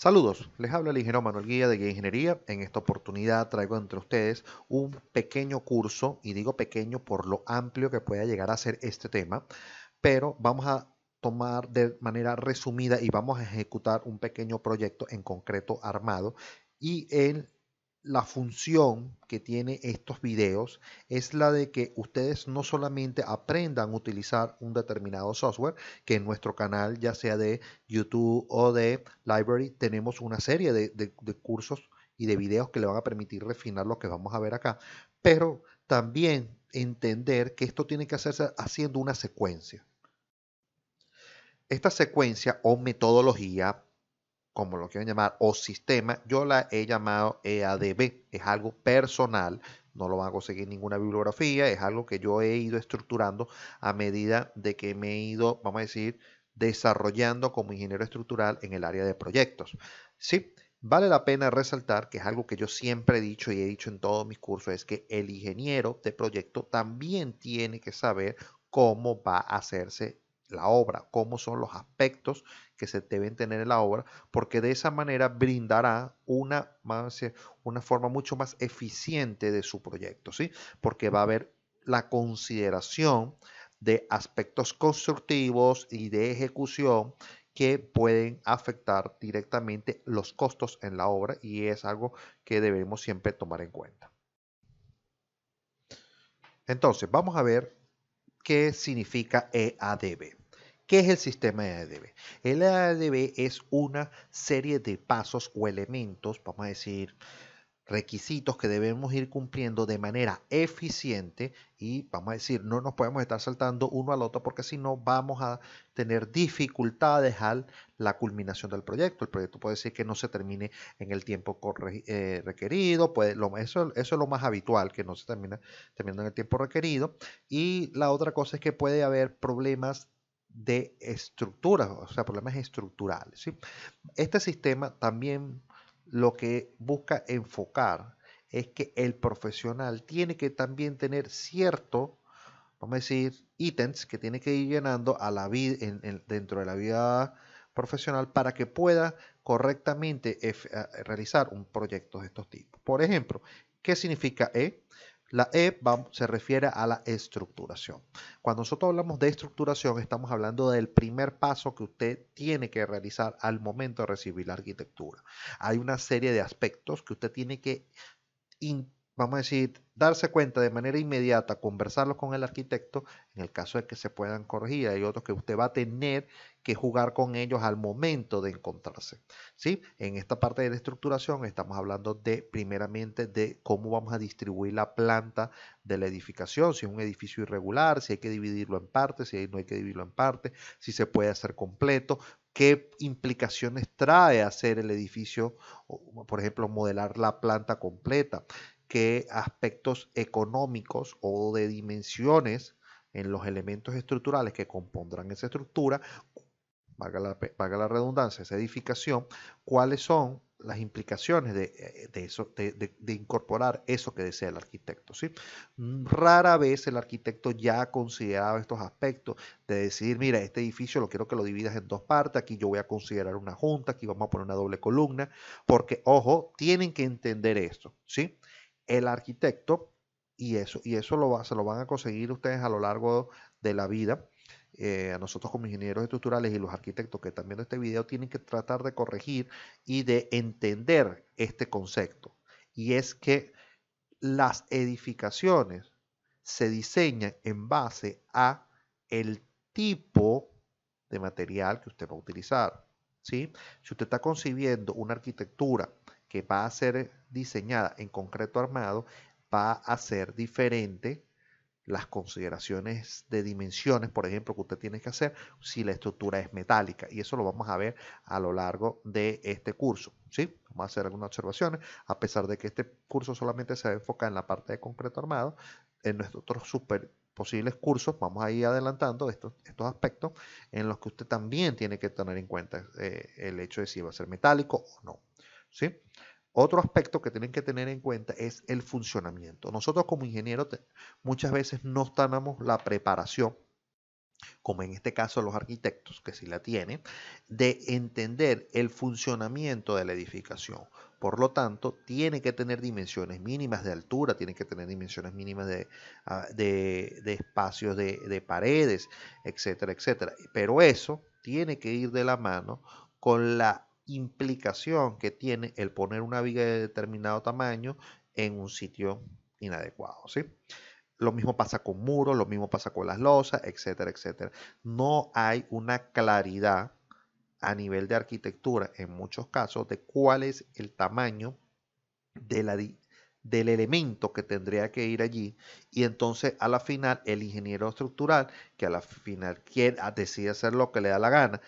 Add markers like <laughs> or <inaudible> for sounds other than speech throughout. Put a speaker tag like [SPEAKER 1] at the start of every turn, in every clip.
[SPEAKER 1] Saludos, les habla el ingeniero Manuel Guía de Guía Ingeniería. En esta oportunidad traigo entre ustedes un pequeño curso, y digo pequeño por lo amplio que pueda llegar a ser este tema, pero vamos a tomar de manera resumida y vamos a ejecutar un pequeño proyecto en concreto armado y en la función que tiene estos videos es la de que ustedes no solamente aprendan a utilizar un determinado software, que en nuestro canal, ya sea de YouTube o de Library, tenemos una serie de, de cursos y de videos que le van a permitir refinar lo que vamos a ver acá, pero también entender que esto tiene que hacerse haciendo una secuencia. Esta secuencia o metodología como lo quieran llamar, o sistema, yo la he llamado EADB. Es algo personal, no lo van a conseguir ninguna bibliografía, es algo que yo he ido estructurando a medida de que me he ido, vamos a decir, desarrollando como ingeniero estructural en el área de proyectos. ¿Sí? Vale la pena resaltar que es algo que yo siempre he dicho y he dicho en todos mis cursos, es que el ingeniero de proyecto también tiene que saber cómo va a hacerse la obra, cómo son los aspectos que se deben tener en la obra, porque de esa manera brindará una, eh, una forma mucho más eficiente de su proyecto, ¿sí? Porque va a haber la consideración de aspectos constructivos y de ejecución que pueden afectar directamente los costos en la obra y es algo que debemos siempre tomar en cuenta. Entonces, vamos a ver qué significa EADB. ¿Qué es el sistema de El ADB es una serie de pasos o elementos, vamos a decir, requisitos que debemos ir cumpliendo de manera eficiente y vamos a decir, no nos podemos estar saltando uno al otro porque si no vamos a tener dificultades a la culminación del proyecto. El proyecto puede ser que no se termine en el tiempo eh, requerido, eso, es lo más habitual, que no se termine terminando en el tiempo requerido. Y la otra cosa es que puede haber problemas de estructuras, o sea, problemas estructurales. Este sistema también lo que busca enfocar es que el profesional tiene que también tener cierto, vamos a decir, ítems que tiene que ir llenando a la vida, dentro de la vida profesional para que pueda correctamente realizar un proyecto de estos tipos. Por ejemplo, ¿qué significa E? La E se refiere a la estructuración. Cuando nosotros hablamos de estructuración, estamos hablando del primer paso que usted tiene que realizar al momento de recibir la arquitectura. Hay una serie de aspectos que usted tiene que vamos a decir, darse cuenta de manera inmediata, conversarlo con el arquitecto, en el caso de que se puedan corregir, hay otros que usted va a tener que jugar con ellos al momento de encontrarse. ¿sí? En esta parte de la estructuración estamos hablando de, primeramente, de cómo vamos a distribuir la planta de la edificación, si es un edificio irregular, si hay que dividirlo en partes, si no hay que dividirlo en partes, si se puede hacer completo, qué implicaciones trae hacer el edificio, por ejemplo, modelar la planta completa, qué aspectos económicos o de dimensiones en los elementos estructurales que compondrán esa estructura, valga la, redundancia, esa edificación, cuáles son las implicaciones de, eh, eso, de, incorporar eso que desea el arquitecto. ¿sí? Mm, rara vez el arquitecto ya ha considerado estos aspectos de decir, mira, este edificio lo quiero que lo dividas en dos partes, aquí yo voy a considerar una junta, aquí vamos a poner una doble columna, porque, ojo, tienen que entender esto. ¿sí? el arquitecto y eso, y eso lo se lo van a conseguir ustedes a lo largo de la vida. Eh, a nosotros como ingenieros estructurales y los arquitectos que están viendo este video tienen que tratar de corregir y de entender este concepto. Y es que las edificaciones se diseñan en base a el tipo de material que usted va a utilizar. Si usted está concibiendo una arquitectura que va a ser diseñada en concreto armado va a ser diferente las consideraciones de dimensiones, por ejemplo, que usted tiene que hacer si la estructura es metálica. Y eso lo vamos a ver a lo largo de este curso. ¿sí? Vamos a hacer algunas observaciones, a pesar de que este curso solamente se enfoca en la parte de concreto armado. En nuestros otros super posibles cursos vamos a ir adelantando estos, estos aspectos en los que usted también tiene que tener en cuenta eh, el hecho de si va a ser metálico o no. Otro aspecto que tienen que tener en cuenta es el funcionamiento. Nosotros como ingenieros muchas veces no tenemos la preparación como en este caso los arquitectos, que sí la tienen, de entender el funcionamiento de la edificación. Por lo tanto, tiene que tener dimensiones mínimas de altura, tiene que tener dimensiones mínimas de, ah, espacios de, paredes, etcétera, etcétera. Pero eso tiene que ir de la mano con la implicación que tiene el poner una viga de determinado tamaño en un sitio inadecuado. ¿sí? Lo mismo pasa con muros, lo mismo pasa con las losas, etcétera, etcétera. No hay una claridad a nivel de arquitectura en muchos casos de cuál es el tamaño de la, del elemento que tendría que ir allí y entonces a la final el ingeniero estructural que a la final quiere, ah, decide hacer lo que le da la gana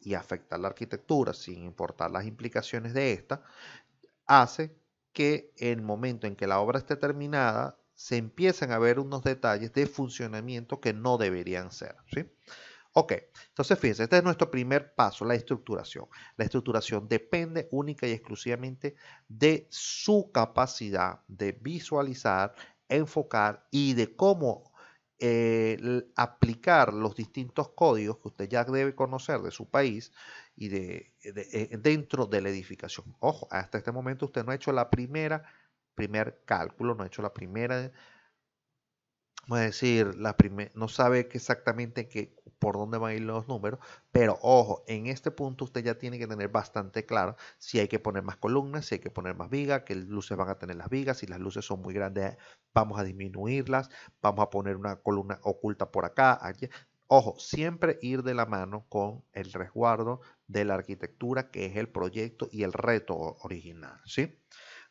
[SPEAKER 1] y afectar la arquitectura sin importar las implicaciones de esta hace que el momento en que la obra esté terminada se empiecen a ver unos detalles de funcionamiento que no deberían ser ¿sí? Ok, entonces fíjense, este es nuestro primer paso, la estructuración. La estructuración depende única y exclusivamente de su capacidad de visualizar, enfocar y de cómo eh, aplicar los distintos códigos que usted ya debe conocer de su país y eh, dentro de la edificación. Ojo, hasta este momento usted no ha hecho la primera, primer cálculo, no ha hecho la primera a decir, la no sabe que exactamente que, por dónde van a ir los números, pero ojo, en este punto usted ya tiene que tener bastante claro si hay que poner más columnas, si hay que poner más vigas, qué luces van a tener las vigas, si las luces son muy grandes, vamos a disminuirlas, vamos a poner una columna oculta por acá, aquí. Ojo, siempre ir de la mano con el resguardo de la arquitectura, que es el proyecto y el reto original, ¿sí?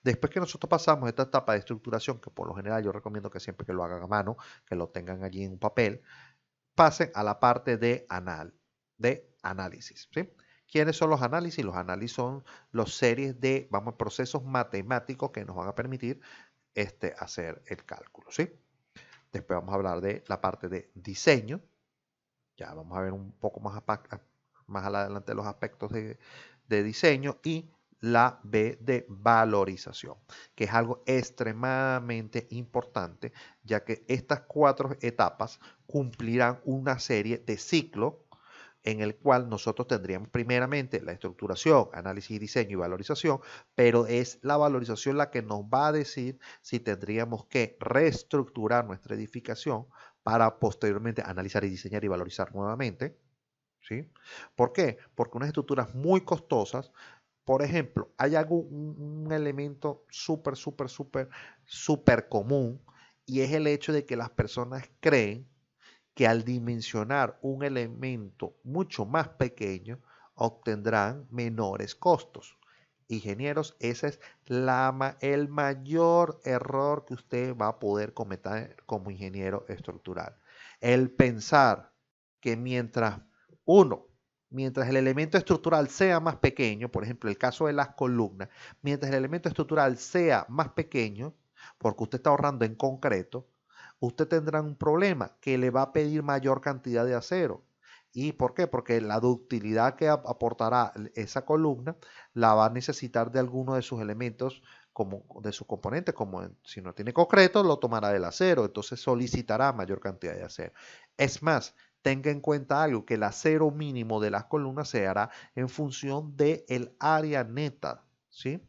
[SPEAKER 1] Después que nosotros pasamos esta etapa de estructuración, que por lo general yo recomiendo que siempre que lo hagan a mano, que lo tengan allí en un papel, pasen a la parte de, anal, de análisis. ¿Quiénes son los análisis? Los análisis son los series de, vamos, procesos matemáticos que nos van a permitir este, hacer el cálculo. ¿sí? Después vamos a hablar de la parte de diseño. Ya vamos a ver un poco más, más adelante los aspectos de, de diseño y la B de valorización, que es algo extremadamente importante, ya que estas cuatro etapas cumplirán una serie de ciclos en el cual nosotros tendríamos primeramente la estructuración, análisis, diseño y valorización, pero es la valorización la que nos va a decir si tendríamos que reestructurar nuestra edificación para posteriormente analizar y diseñar y valorizar nuevamente. ¿Sí? ¿Por qué? Porque unas estructuras muy costosas por ejemplo, hay algún un elemento súper, súper, súper, súper común y es el hecho de que las personas creen que al dimensionar un elemento mucho más pequeño obtendrán menores costos. Ingenieros, ese es el mayor error que usted va a poder cometer como ingeniero estructural. El pensar que mientras uno mientras el elemento estructural sea más pequeño, por ejemplo, el caso de las columnas, mientras el elemento estructural sea más pequeño, porque usted está ahorrando en concreto, usted tendrá un problema que le va a pedir mayor cantidad de acero. ¿Y por qué? Porque la ductilidad que aportará esa columna la va a necesitar de alguno de sus elementos, como de sus componentes, como si no tiene concreto, lo tomará del acero, entonces solicitará mayor cantidad de acero. Es más, tenga en cuenta algo, que el acero mínimo de las columnas se hará en función del el área neta, ¿sí?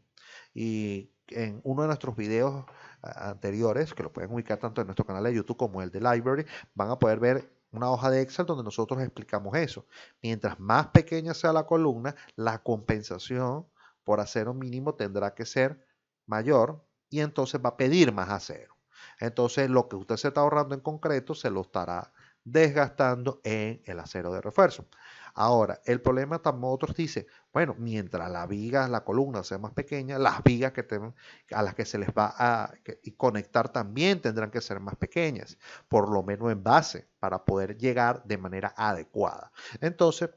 [SPEAKER 1] Y en uno de nuestros videos anteriores, que lo pueden ubicar tanto en nuestro canal de YouTube como el de Library, van a poder ver una hoja de Excel donde nosotros explicamos eso. Mientras más pequeña sea la columna, la compensación por acero mínimo tendrá que ser mayor y entonces va a pedir más acero. Entonces lo que usted se está ahorrando en concreto se lo estará desgastando en el acero de refuerzo. Ahora, el problema otros dice, bueno, mientras la viga, la columna sea más pequeña, las vigas que a las que se les va a conectar también tendrán que ser más pequeñas, por lo menos en base, para poder llegar de manera adecuada. Entonces,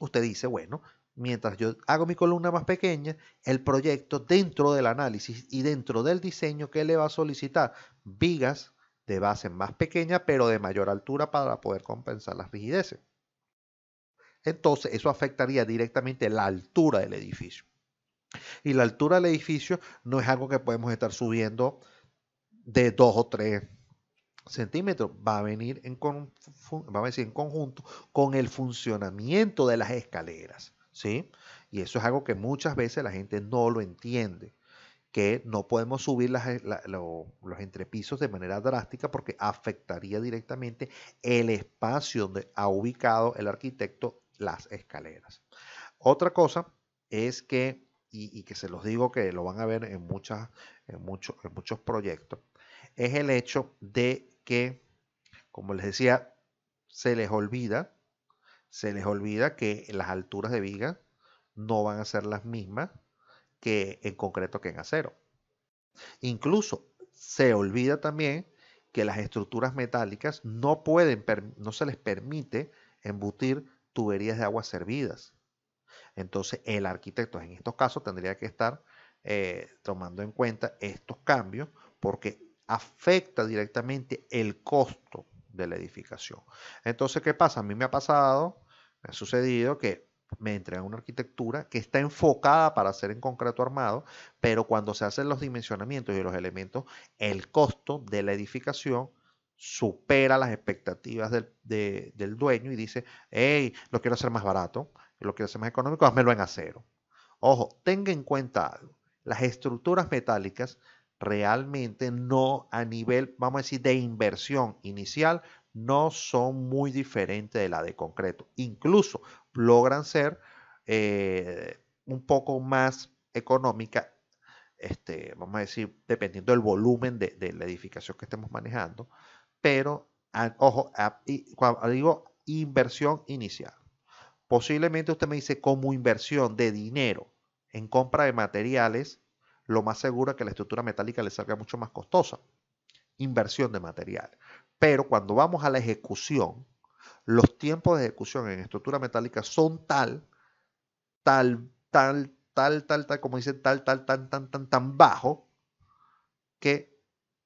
[SPEAKER 1] usted dice, bueno, mientras yo hago mi columna más pequeña, el proyecto dentro del análisis y dentro del diseño que le va a solicitar vigas de base más pequeña pero de mayor altura para poder compensar las rigideces. Entonces eso afectaría directamente la altura del edificio. Y la altura del edificio no es algo que podemos estar subiendo de 2 o 3 centímetros. Va a venir en, a en conjunto con el funcionamiento de las escaleras. ¿sí? Y eso es algo que muchas veces la gente no lo entiende que no podemos subir eh, los entrepisos de manera drástica porque afectaría directamente el espacio donde ha ubicado el arquitecto las escaleras. Otra cosa es que, y, que se los digo que lo van a ver en, muchas, en muchos proyectos, es el hecho de que, como les decía, se les olvida, se les olvida que las alturas de viga no van a ser las mismas que en concreto que en acero. Incluso se olvida también que las estructuras metálicas no pueden, no se les permite embutir tuberías de agua servidas. Entonces el arquitecto en estos casos tendría que estar eh, tomando en cuenta estos cambios porque afecta directamente el costo de la edificación. Entonces, ¿qué pasa? A mí me ha pasado, me ha sucedido que me entregan una arquitectura que está enfocada para hacer en concreto armado, pero cuando se hacen los dimensionamientos y los elementos, el costo de la edificación supera las expectativas del, del dueño y dice, hey, lo quiero hacer más barato, lo quiero hacer más económico, házmelo en acero. Ojo, tenga en cuenta las estructuras metálicas realmente no a nivel, vamos a decir, de inversión inicial, no son muy diferentes de la de concreto. Incluso logran ser eh, un poco más económica, este, vamos a decir, dependiendo del volumen de, la edificación que estemos manejando, pero, ah, ojo, ah, cuando ah, digo inversión inicial, posiblemente usted me dice como inversión de dinero en compra de materiales, lo más seguro es que la estructura metálica le salga mucho más costosa. Inversión de material. Pero cuando vamos a la ejecución, los tiempos de ejecución en estructura metálica son tal, tal, tal, tal, tal, tal, como dicen, tal, tal, tan, tan, tan, tan bajo, que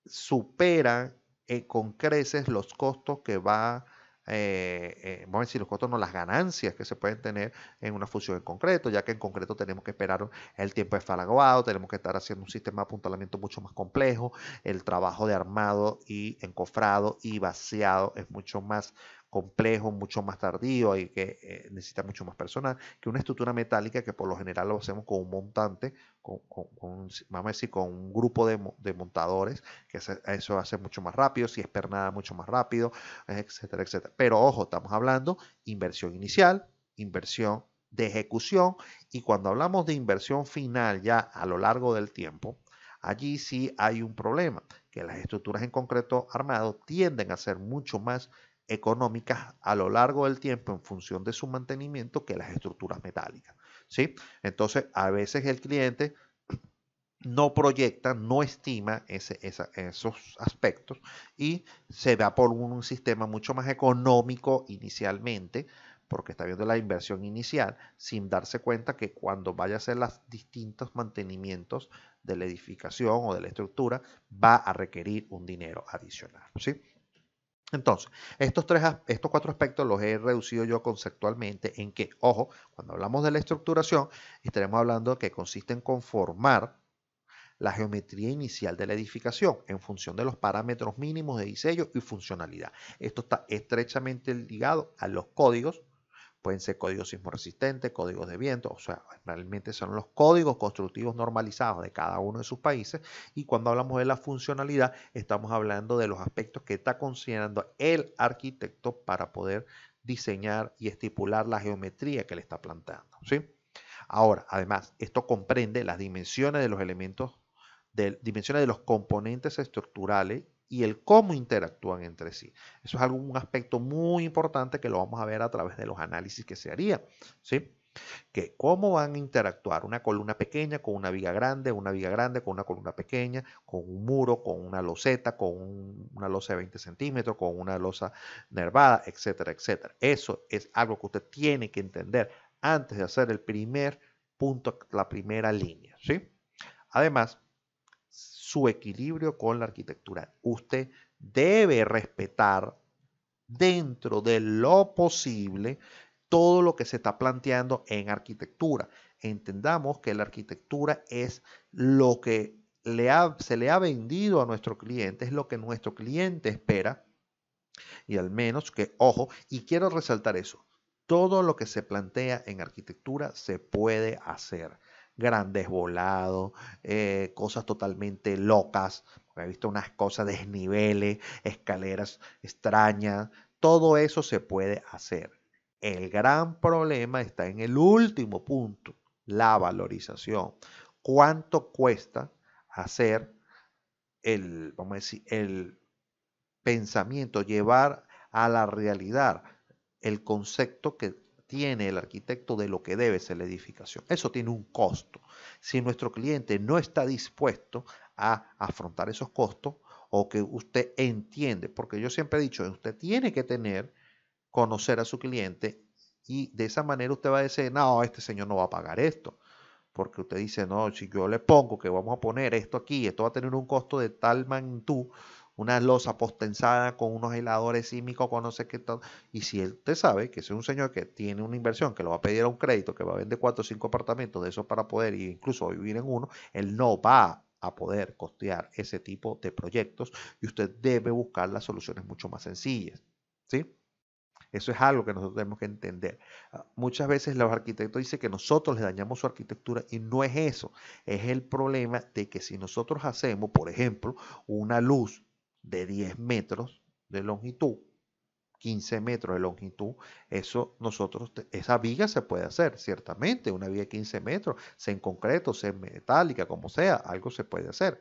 [SPEAKER 1] superan eh, con creces los costos que va, eh, eh, vamos a decir, los costos no, las ganancias que se pueden tener en una fusión en concreto, ya que en concreto tenemos que esperar el tiempo de falagobado, tenemos que estar haciendo un sistema de apuntalamiento mucho más complejo, el trabajo de armado y encofrado y vaciado es mucho más complejo, mucho más tardío y que eh, necesita mucho más personal, que una estructura metálica que por lo general lo hacemos con un montante, vamos a decir, con un grupo de, montadores, que eso hace mucho más rápido, si es pernada mucho más rápido, etcétera, etcétera. Pero ojo, estamos hablando inversión inicial, inversión de ejecución y cuando hablamos de inversión final ya a lo largo del tiempo, allí sí hay un problema, que las estructuras en concreto armado tienden a ser mucho más económicas a lo largo del tiempo en función de su mantenimiento que las estructuras metálicas. ¿sí? Entonces, a veces el cliente no proyecta, no estima ese, esos aspectos y se va por un, sistema mucho más económico inicialmente, porque está viendo la inversión inicial, sin darse cuenta que cuando vaya a hacer los distintos mantenimientos de la edificación o de la estructura, va a requerir un dinero adicional. ¿sí? Entonces, estos, tres, estos cuatro aspectos los he reducido yo conceptualmente en que, ojo, cuando hablamos de la estructuración, estaremos hablando que consiste en conformar la geometría inicial de la edificación en función de los parámetros mínimos de diseño y funcionalidad. Esto está estrechamente ligado a los códigos Pueden ser códigos sismoresistentes, códigos de viento, o sea, realmente son los códigos constructivos normalizados de cada uno de sus países. Y cuando hablamos de la funcionalidad, estamos hablando de los aspectos que está considerando el arquitecto para poder diseñar y estipular la geometría que le está planteando. Ahora, además, esto comprende las dimensiones de los elementos, dimensiones de los componentes estructurales y el cómo interactúan entre sí. Eso es algo, un aspecto muy importante que lo vamos a ver a través de los análisis que se haría, ¿sí? Que cómo van a interactuar una columna pequeña con una viga grande, una viga grande con una columna pequeña, con un muro, con una loseta, con una losa de 20 centímetros, con una losa nervada, etcétera, etcétera. Eso es algo que usted tiene que entender antes de hacer el primer punto, la primera línea, ¿sí? Además, su equilibrio con la arquitectura. Usted debe respetar dentro de lo posible todo lo que se está planteando en arquitectura. Entendamos que la arquitectura es lo que le se le ha vendido a nuestro cliente, es lo que nuestro cliente espera. Y al menos que, ojo, y quiero resaltar eso, todo lo que se plantea en arquitectura se puede hacer grandes volados, eh, cosas totalmente locas. He visto unas cosas, desniveles, escaleras extrañas. Todo eso se puede hacer. El gran problema está en el último punto, la valorización. ¿Cuánto cuesta hacer el, el pensamiento, llevar a la realidad el concepto que tiene el arquitecto de lo que debe ser la edificación. Eso tiene un costo. Si nuestro cliente no está dispuesto a afrontar esos costos o que usted entiende, porque yo siempre he dicho, usted tiene que tener, conocer a su cliente y de esa manera usted va a decir, no, este señor no va a pagar esto. Porque usted dice, no, si yo le pongo que vamos a poner esto aquí, esto va a tener un costo de tal magnitud, una losa postensada con unos heladores símicos, con no sé qué todo. Y si él sabe que es un señor que tiene una inversión, que lo va a pedir a un crédito, que va a vender cuatro o cinco apartamentos de eso para poder incluso vivir en uno, él no va a poder costear ese tipo de proyectos y usted debe buscar las soluciones mucho más sencillas. ¿Sí? Eso es algo que nosotros tenemos que entender. Ah, muchas veces los arquitectos dicen que nosotros le dañamos su arquitectura y no es eso. Es el problema de que si nosotros hacemos, por ejemplo, una luz de 10 metros de longitud, 15 metros de longitud, eso nosotros, esa viga se puede hacer, ciertamente, una viga de 15 metros, sea en concreto, sea en metálica, como sea, algo se puede hacer.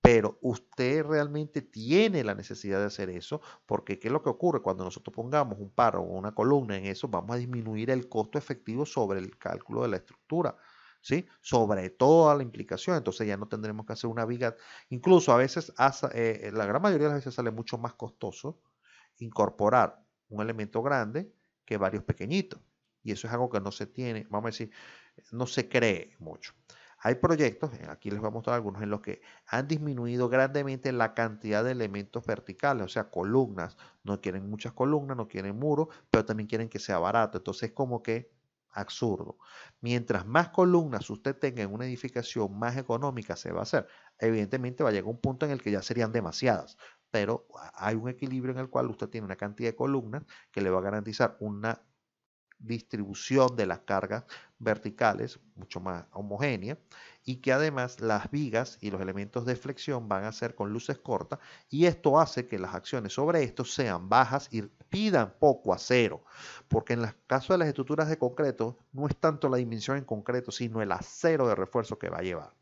[SPEAKER 1] Pero usted realmente tiene la necesidad de hacer eso, porque ¿qué es lo que ocurre? Cuando nosotros pongamos un paro o una columna en eso, vamos a disminuir el costo efectivo sobre el cálculo de la estructura. Sobre toda la implicación, entonces ya no tendremos que hacer una viga, incluso a veces, eh, eh, la gran mayoría de las veces sale mucho más costoso incorporar un elemento grande que varios pequeñitos. Y eso es algo que no se tiene, vamos a decir, no se cree mucho. Hay proyectos, eh, aquí les voy a mostrar algunos, en los que han disminuido grandemente la cantidad de elementos verticales, o sea, columnas. No quieren muchas columnas, no quieren muros, pero también quieren que sea barato. Entonces, como que absurdo. Mientras más columnas usted tenga en una edificación, más económica se va a hacer. Evidentemente va a llegar un punto en el que ya serían demasiadas, pero hay un equilibrio en el cual usted tiene una cantidad de columnas que le va a garantizar una distribución de las cargas verticales mucho más homogénea y que además las vigas y los elementos de flexión van a ser con luces cortas y esto hace que las acciones sobre esto sean bajas y pidan poco acero porque en el caso de las estructuras de concreto no es tanto la dimensión en concreto sino el acero de refuerzo que va a llevar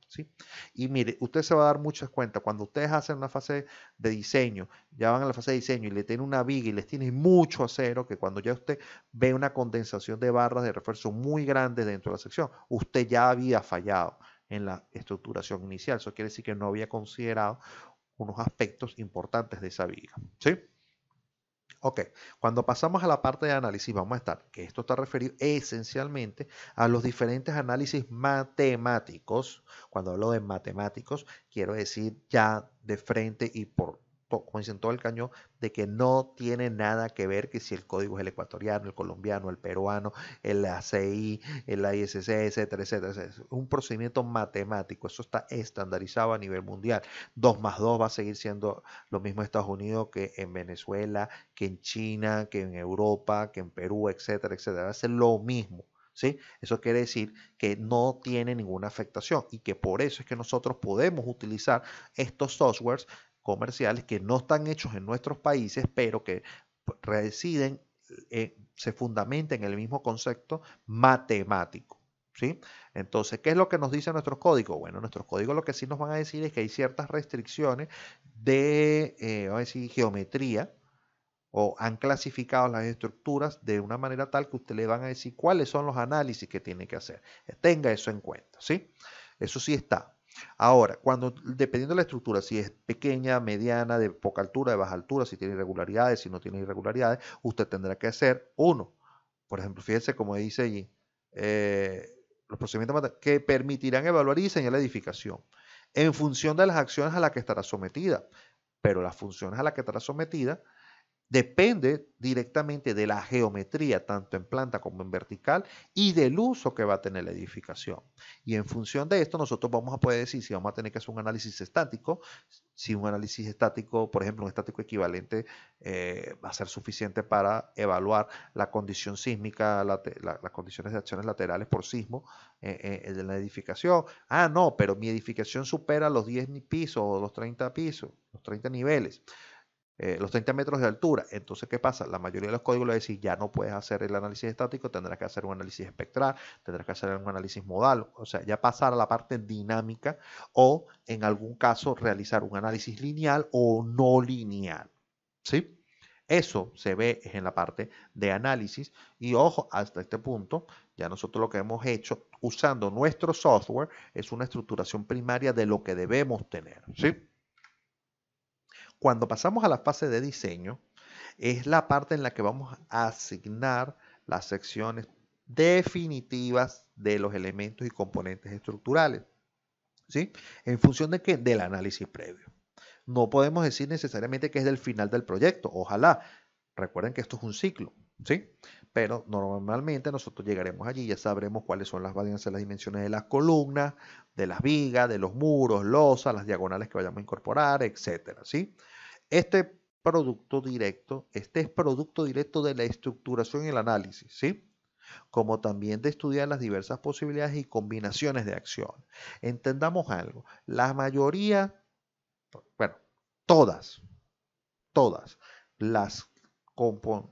[SPEAKER 1] y mire, usted se va a dar muchas cuentas, cuando ustedes hacen una fase de diseño, ya van a la fase de diseño y le tienen una viga y les tienen mucho acero, que cuando ya usted ve una condensación de barras de refuerzo muy grande dentro de la sección, usted ya había fallado en la estructuración inicial. Eso quiere decir que no había considerado unos aspectos importantes de esa viga. ¿sí? Ok, cuando pasamos a la parte de análisis, vamos a estar que esto está referido esencialmente a los diferentes análisis matemáticos. Cuando hablo de matemáticos, quiero decir ya de frente y por dicen todo el cañón de que no tiene nada que ver que si el código es el ecuatoriano, el colombiano, el peruano, el ACI, el ISC, etcétera, etcétera. Es un procedimiento matemático, eso está estandarizado a nivel mundial. 2 más 2 va a seguir siendo lo mismo en Estados Unidos que en Venezuela, que en China, que en Europa, que en Perú, etcétera, etcétera. Va a ser lo mismo. ¿Sí? Eso quiere decir que no tiene ninguna afectación y que por eso es que nosotros podemos utilizar estos softwares comerciales que no están hechos en nuestros países, pero que residen, eh, se fundamentan en el mismo concepto matemático. ¿Sí? Entonces, ¿qué es lo que nos dice nuestro código? Bueno, nuestro código lo que sí nos van a decir es que hay ciertas restricciones de, eh, a decir, geometría o han clasificado las estructuras de una manera tal que usted le van a decir cuáles son los análisis que tiene que hacer. Tenga eso en cuenta, ¿sí? Eso sí está. Ahora, cuando dependiendo de la estructura, si es pequeña, mediana, de poca altura, de baja altura, si tiene irregularidades, si no tiene irregularidades, usted tendrá que hacer uno. Por ejemplo, fíjese como dice allí, eh, los procedimientos que permitirán evaluar y diseñar la edificación en función de las acciones a las que estará sometida. Pero las funciones a las que estará sometida depende directamente de la geometría, tanto en planta como en vertical, y del uso que va a tener la edificación. Y en función de esto, nosotros vamos a poder decir si vamos a tener que hacer un análisis estático, si un análisis estático, por ejemplo, un estático equivalente, eh, va a ser suficiente para evaluar la condición sísmica, las condiciones de acciones laterales por sismo eh, eh, de la edificación. Ah, no, pero mi edificación supera los 10 pisos o los 30 pisos, los 30 niveles. Eh, los 30 metros de altura. Entonces, ¿qué pasa? La mayoría de los códigos le decís, ya no puedes hacer el análisis estático, tendrás que hacer un análisis espectral, tendrás que hacer un análisis modal, o sea, ya pasar a la parte dinámica o en algún caso realizar un análisis lineal o no lineal. ¿Sí? Eso se ve en la parte de análisis y ojo, hasta este punto ya nosotros lo que hemos hecho usando nuestro software es una estructuración primaria de lo que debemos tener, ¿sí? Cuando pasamos a la fase de diseño, es la parte en la que vamos a asignar las secciones definitivas de los elementos y componentes estructurales. ¿Sí? ¿En función de qué? Del análisis previo. No podemos decir necesariamente que es del final del proyecto, ojalá. Recuerden que esto es un ciclo, ¿sí? pero normalmente nosotros llegaremos allí, y ya sabremos cuáles son las varianzas, las dimensiones de las columnas, de las vigas, de los muros, losas, las diagonales que vayamos a incorporar, etc. ¿sí? Este producto directo, este es producto directo de la estructuración y el análisis, ¿sí? como también de estudiar las diversas posibilidades y combinaciones de acción. Entendamos algo, la mayoría, bueno, todas, todas las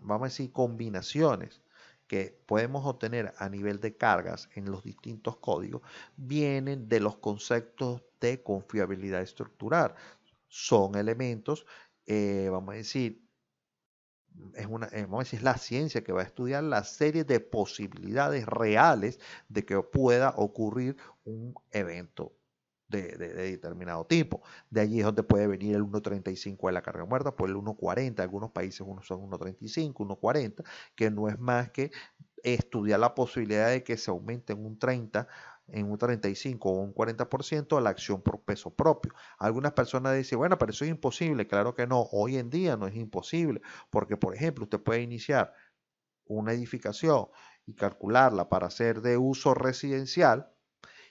[SPEAKER 1] vamos a decir, combinaciones que podemos obtener a nivel de cargas en los distintos códigos vienen de los conceptos de confiabilidad estructural. Son elementos, eh, vamos a decir, es una, eh, vamos a decir, es la ciencia que va a estudiar la serie de posibilidades reales de que pueda ocurrir un evento de, determinado tipo. De allí es donde puede venir el 1.35 de la carga muerta, por pues el 1.40. Algunos países unos son 1.35, 1.40, que no es más que estudiar la posibilidad de que se aumente en un 30 en un 35 o un 40% a la acción por peso propio. Algunas personas dicen, bueno, pero eso es imposible. Claro que no, hoy en día no es imposible, porque por ejemplo, usted puede iniciar una edificación y calcularla para ser de uso residencial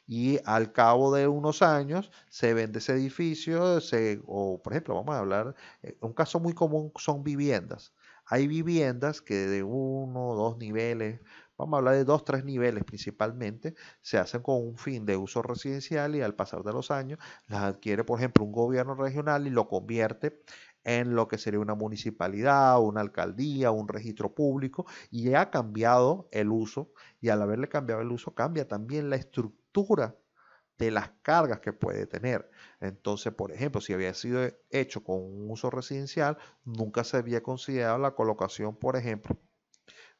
[SPEAKER 1] y al cabo de unos años se vende ese edificio, se, o por ejemplo, vamos a hablar, eh, un caso muy común son viviendas. Hay viviendas que de uno, dos niveles, vamos a hablar de dos, tres niveles principalmente, se hacen con un fin de uso residencial y al pasar de los años las adquiere, por ejemplo, un gobierno regional y lo convierte en lo que sería una municipalidad, una alcaldía, un registro público, y ha cambiado el uso, y al haberle cambiado el uso, cambia también la estructura de las cargas que puede tener. Entonces, por ejemplo, si había sido hecho con un uso residencial, nunca se había considerado la colocación, por ejemplo,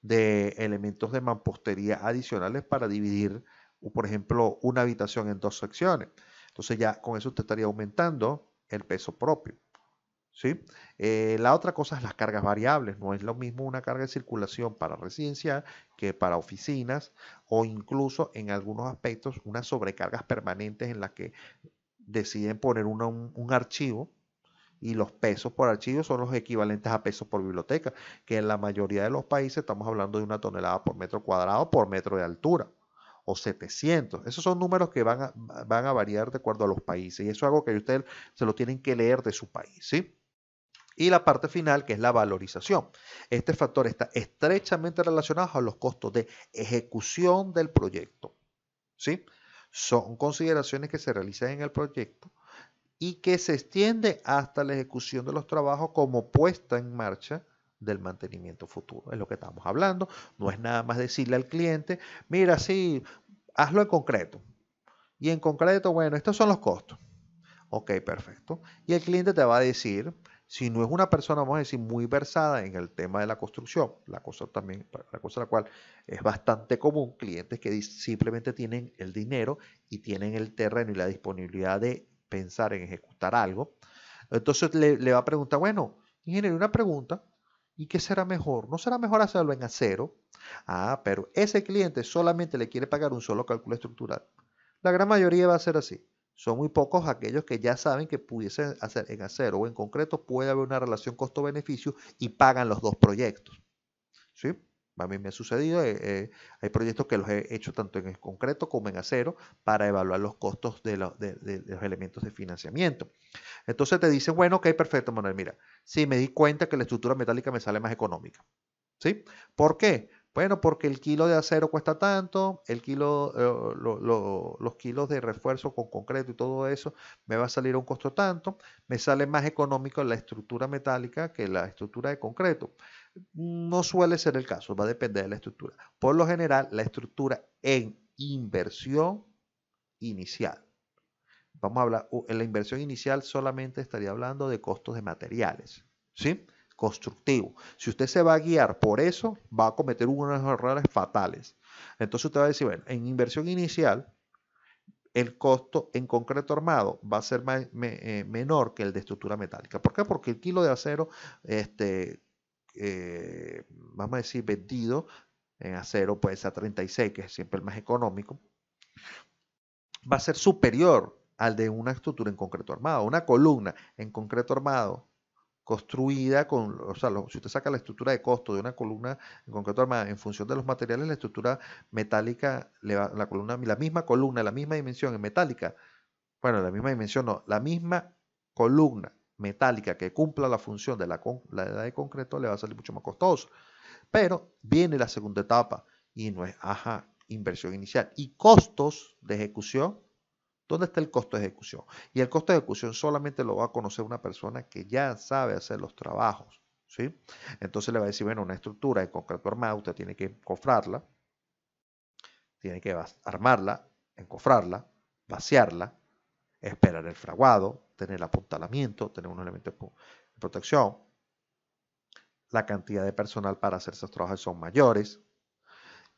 [SPEAKER 1] de elementos de mampostería adicionales para dividir, por ejemplo, una habitación en dos secciones. Entonces ya con eso usted estaría aumentando el peso propio. ¿sí? Eh, la otra cosa es las cargas variables. No es lo mismo una carga de circulación para residencia que para oficinas o incluso en algunos aspectos unas sobrecargas permanentes en las que deciden poner un, archivo y los pesos por archivo son los equivalentes a pesos por biblioteca, que en la mayoría de los países estamos hablando de una tonelada por metro cuadrado por metro de altura o 700. Esos son números que van a, van a variar de acuerdo a los países y eso es algo que ustedes se lo tienen que leer de su país, ¿sí? Y la parte final, que es la valorización. Este factor está estrechamente relacionado a los costos de ejecución del proyecto. ¿sí? Son consideraciones que se realizan en el proyecto y que se extiende hasta la ejecución de los trabajos como puesta en marcha del mantenimiento futuro. Es lo que estamos hablando. No es nada más decirle al cliente, mira, sí, hazlo en concreto. Y en concreto, bueno, estos son los costos. Ok, perfecto. Y el cliente te va a decir, si no es una persona, vamos a decir, muy versada en el tema de la construcción, la cosa también, la cosa la cual es bastante común, clientes que simplemente tienen el dinero y tienen el terreno y la disponibilidad de pensar en ejecutar algo, entonces le, va a preguntar, bueno, ingeniero, una pregunta, ¿Y qué será mejor? ¿No será mejor hacerlo en acero? Ah, pero ese cliente solamente le quiere pagar un solo cálculo estructural. La gran mayoría va a ser así. Son muy pocos aquellos que ya saben que pudiesen hacer en acero o en concreto puede haber una relación costo-beneficio y pagan los dos proyectos. ¿Sí? A mí me ha sucedido, eh, eh, hay proyectos que los he hecho tanto en el concreto como en acero para evaluar los costos de, los elementos de financiamiento. Entonces te dicen, bueno, ok, perfecto, Manuel, mira, sí, me di cuenta que la estructura metálica me sale más económica. ¿Sí? ¿Por qué? Bueno, porque el kilo de acero cuesta tanto, el kilo, eh, los kilos de refuerzo con concreto y todo eso me va a salir a un costo tanto, me sale más económico la estructura metálica que la estructura de concreto. No suele ser el caso, va a depender de la estructura. Por lo general, la estructura en inversión inicial. Vamos a hablar, en la inversión inicial solamente estaría hablando de costos de materiales, ¿sí? constructivo. Si usted se va a guiar por eso, va a cometer unos errores fatales. Entonces usted va a decir, en inversión inicial, el costo en concreto armado va a ser eh, menor que el de estructura metálica. ¿Por qué? Porque el kilo de acero, este, eh, vamos a decir, vendido en acero, pues a 36, que es siempre el más económico, va a ser superior al de una estructura en concreto armado. Una columna en concreto armado construida con, o sea, si usted saca la estructura de costo de una columna en concreto en función de los materiales, la estructura metálica, la columna, la misma columna, la misma dimensión en metálica, bueno, la misma dimensión no, la misma columna metálica que cumpla la función de la, la edad de concreto le va a salir mucho más costoso. Pero viene la segunda etapa y no es, ajá, inversión inicial y costos de ejecución ¿Dónde está el costo de ejecución? Y el costo de ejecución solamente lo va a conocer una persona que ya sabe hacer los trabajos. ¿sí? Entonces le va a decir, bueno, una estructura de concreto armado, usted tiene que cofrarla, tiene que armarla, encofrarla, vaciarla, esperar el fraguado, tener apuntalamiento, tener un elemento de protección. La cantidad de personal para hacer esos trabajos son mayores.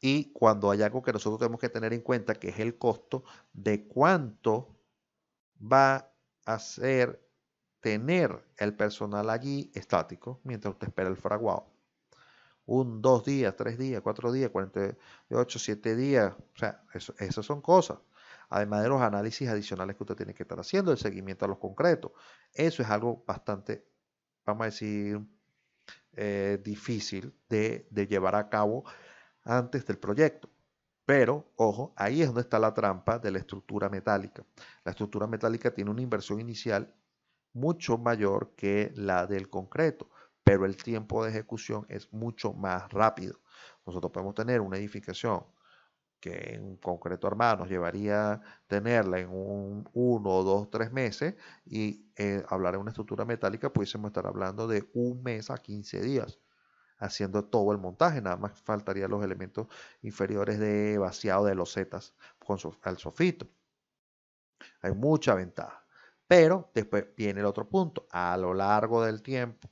[SPEAKER 1] Y cuando hay algo que nosotros tenemos que tener en cuenta, que es el costo de cuánto va a ser tener el personal allí estático mientras usted espera el fraguado. Un, dos días, tres días, cuatro días, cuarenta ocho, siete días. O sea, esas son cosas. Además de los análisis adicionales que usted tiene que estar haciendo, el seguimiento a los concretos. Eso es algo bastante, vamos a decir, eh, difícil de, de llevar a cabo antes del proyecto. Pero, ojo, ahí es donde está la trampa de la estructura metálica. La estructura metálica tiene una inversión inicial mucho mayor que la del concreto, pero el tiempo de ejecución es mucho más rápido. Nosotros podemos tener una edificación que en concreto armado nos llevaría tenerla en un 1, 2, 3 meses y eh, hablar de una estructura metálica pudiésemos estar hablando de un mes a 15 días haciendo todo el montaje, nada más faltaría los elementos inferiores de vaciado de los con al sofito. Hay mucha ventaja. Pero después viene el otro punto. A lo largo del tiempo,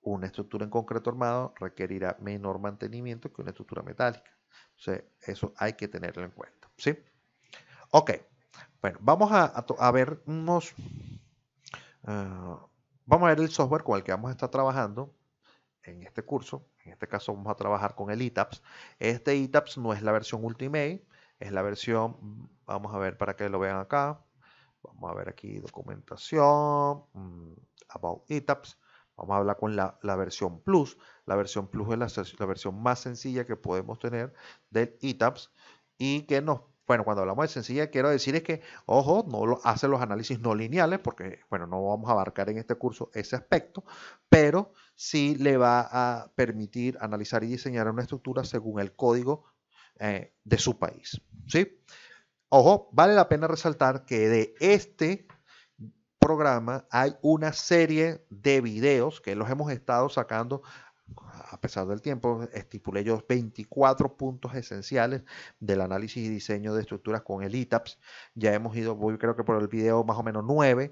[SPEAKER 1] una estructura en concreto armado requerirá menor mantenimiento que una estructura metálica. Entonces, eso hay que tenerlo en cuenta. ¿Sí? Ok. Bueno, vamos a, ver unos... Ah, vamos a ver el software con el que vamos a estar trabajando en este curso, en este caso vamos a trabajar con el Itaps. Este Itaps no es la versión Ultimate, es la versión, vamos a ver para que lo vean acá, vamos a ver aquí documentación, mm, about Itaps. vamos a hablar con la, versión Plus, la versión Plus es la, la, versión más sencilla que podemos tener del Itaps y que nos bueno, cuando hablamos de sencilla, quiero decir es que, ojo, no lo, hace los análisis no lineales, porque, bueno, no vamos a abarcar en este curso ese aspecto, pero sí le va a permitir analizar y diseñar una estructura según el código eh, de su país. ¿sí? Ojo, vale la pena resaltar que de este programa hay una serie de videos que los hemos estado sacando pesar del tiempo, estipulé yo 24 puntos esenciales del análisis y diseño de estructuras con el ITAPS. Ya hemos ido, voy creo que por el video más o menos 9,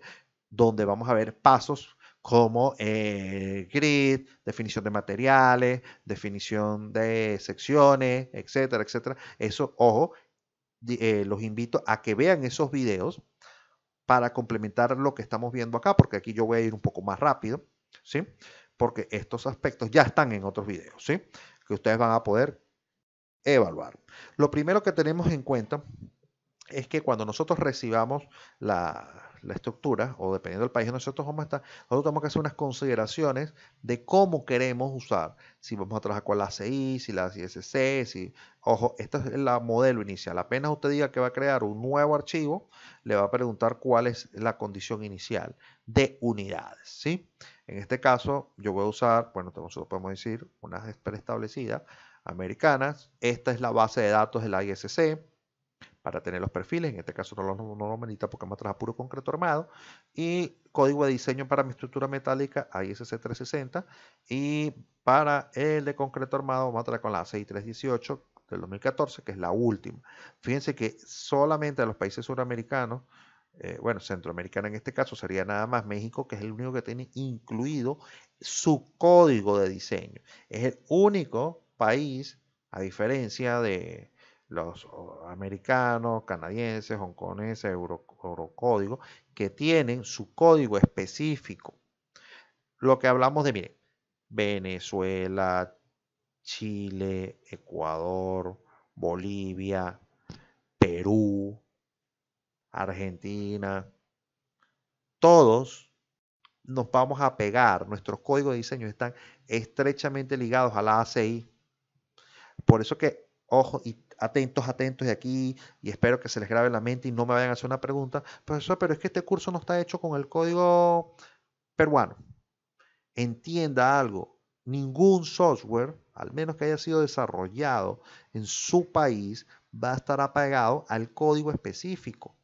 [SPEAKER 1] donde vamos a ver pasos como eh, grid, definición de materiales, definición de secciones, etcétera, etcétera. Eso, ojo, eh, los invito a que vean esos videos para complementar lo que estamos viendo acá, porque aquí yo voy a ir un poco más rápido, ¿sí? porque estos aspectos ya están en otros videos, ¿sí? Que ustedes van a poder evaluar. Lo primero que tenemos en cuenta es que cuando nosotros recibamos la, la estructura, o dependiendo del país nosotros vamos a estar, nosotros tenemos que hacer unas consideraciones de cómo queremos usar, si vamos a trabajar con la CI, si la ISC si, ojo, esta es la modelo inicial. Apenas usted diga que va a crear un nuevo archivo, le va a preguntar cuál es la condición inicial de unidades, ¿sí? En este caso, yo voy a usar, bueno, nosotros podemos decir unas preestablecidas americanas. Esta es la base de datos de la ISC para tener los perfiles, en este caso no lo, necesita porque vamos a puro concreto armado, y código de diseño para mi estructura metálica isc 360 y para el de concreto armado vamos a traer con la C318 del 2014, que es la última. Fíjense que solamente los países suramericanos, eh, bueno, centroamericanos en este caso sería nada más México, que es el único que tiene incluido su código de diseño. Es el único país, a diferencia de, los americanos, canadienses, hongkoneses, euro, eurocódigos, que tienen su código específico. Lo que hablamos de, miren, Venezuela, Chile, Ecuador, Bolivia, Perú, Argentina, todos nos vamos a pegar, nuestros códigos de diseño están estrechamente ligados a la ACI. Por eso que, ojo, y atentos, atentos de aquí, y espero que se les grabe la mente y no me vayan a hacer una pregunta, profesor, pero es que este curso no está hecho con el código peruano. Entienda algo, ningún software, al menos que haya sido desarrollado en su país, va a estar apagado al código específico.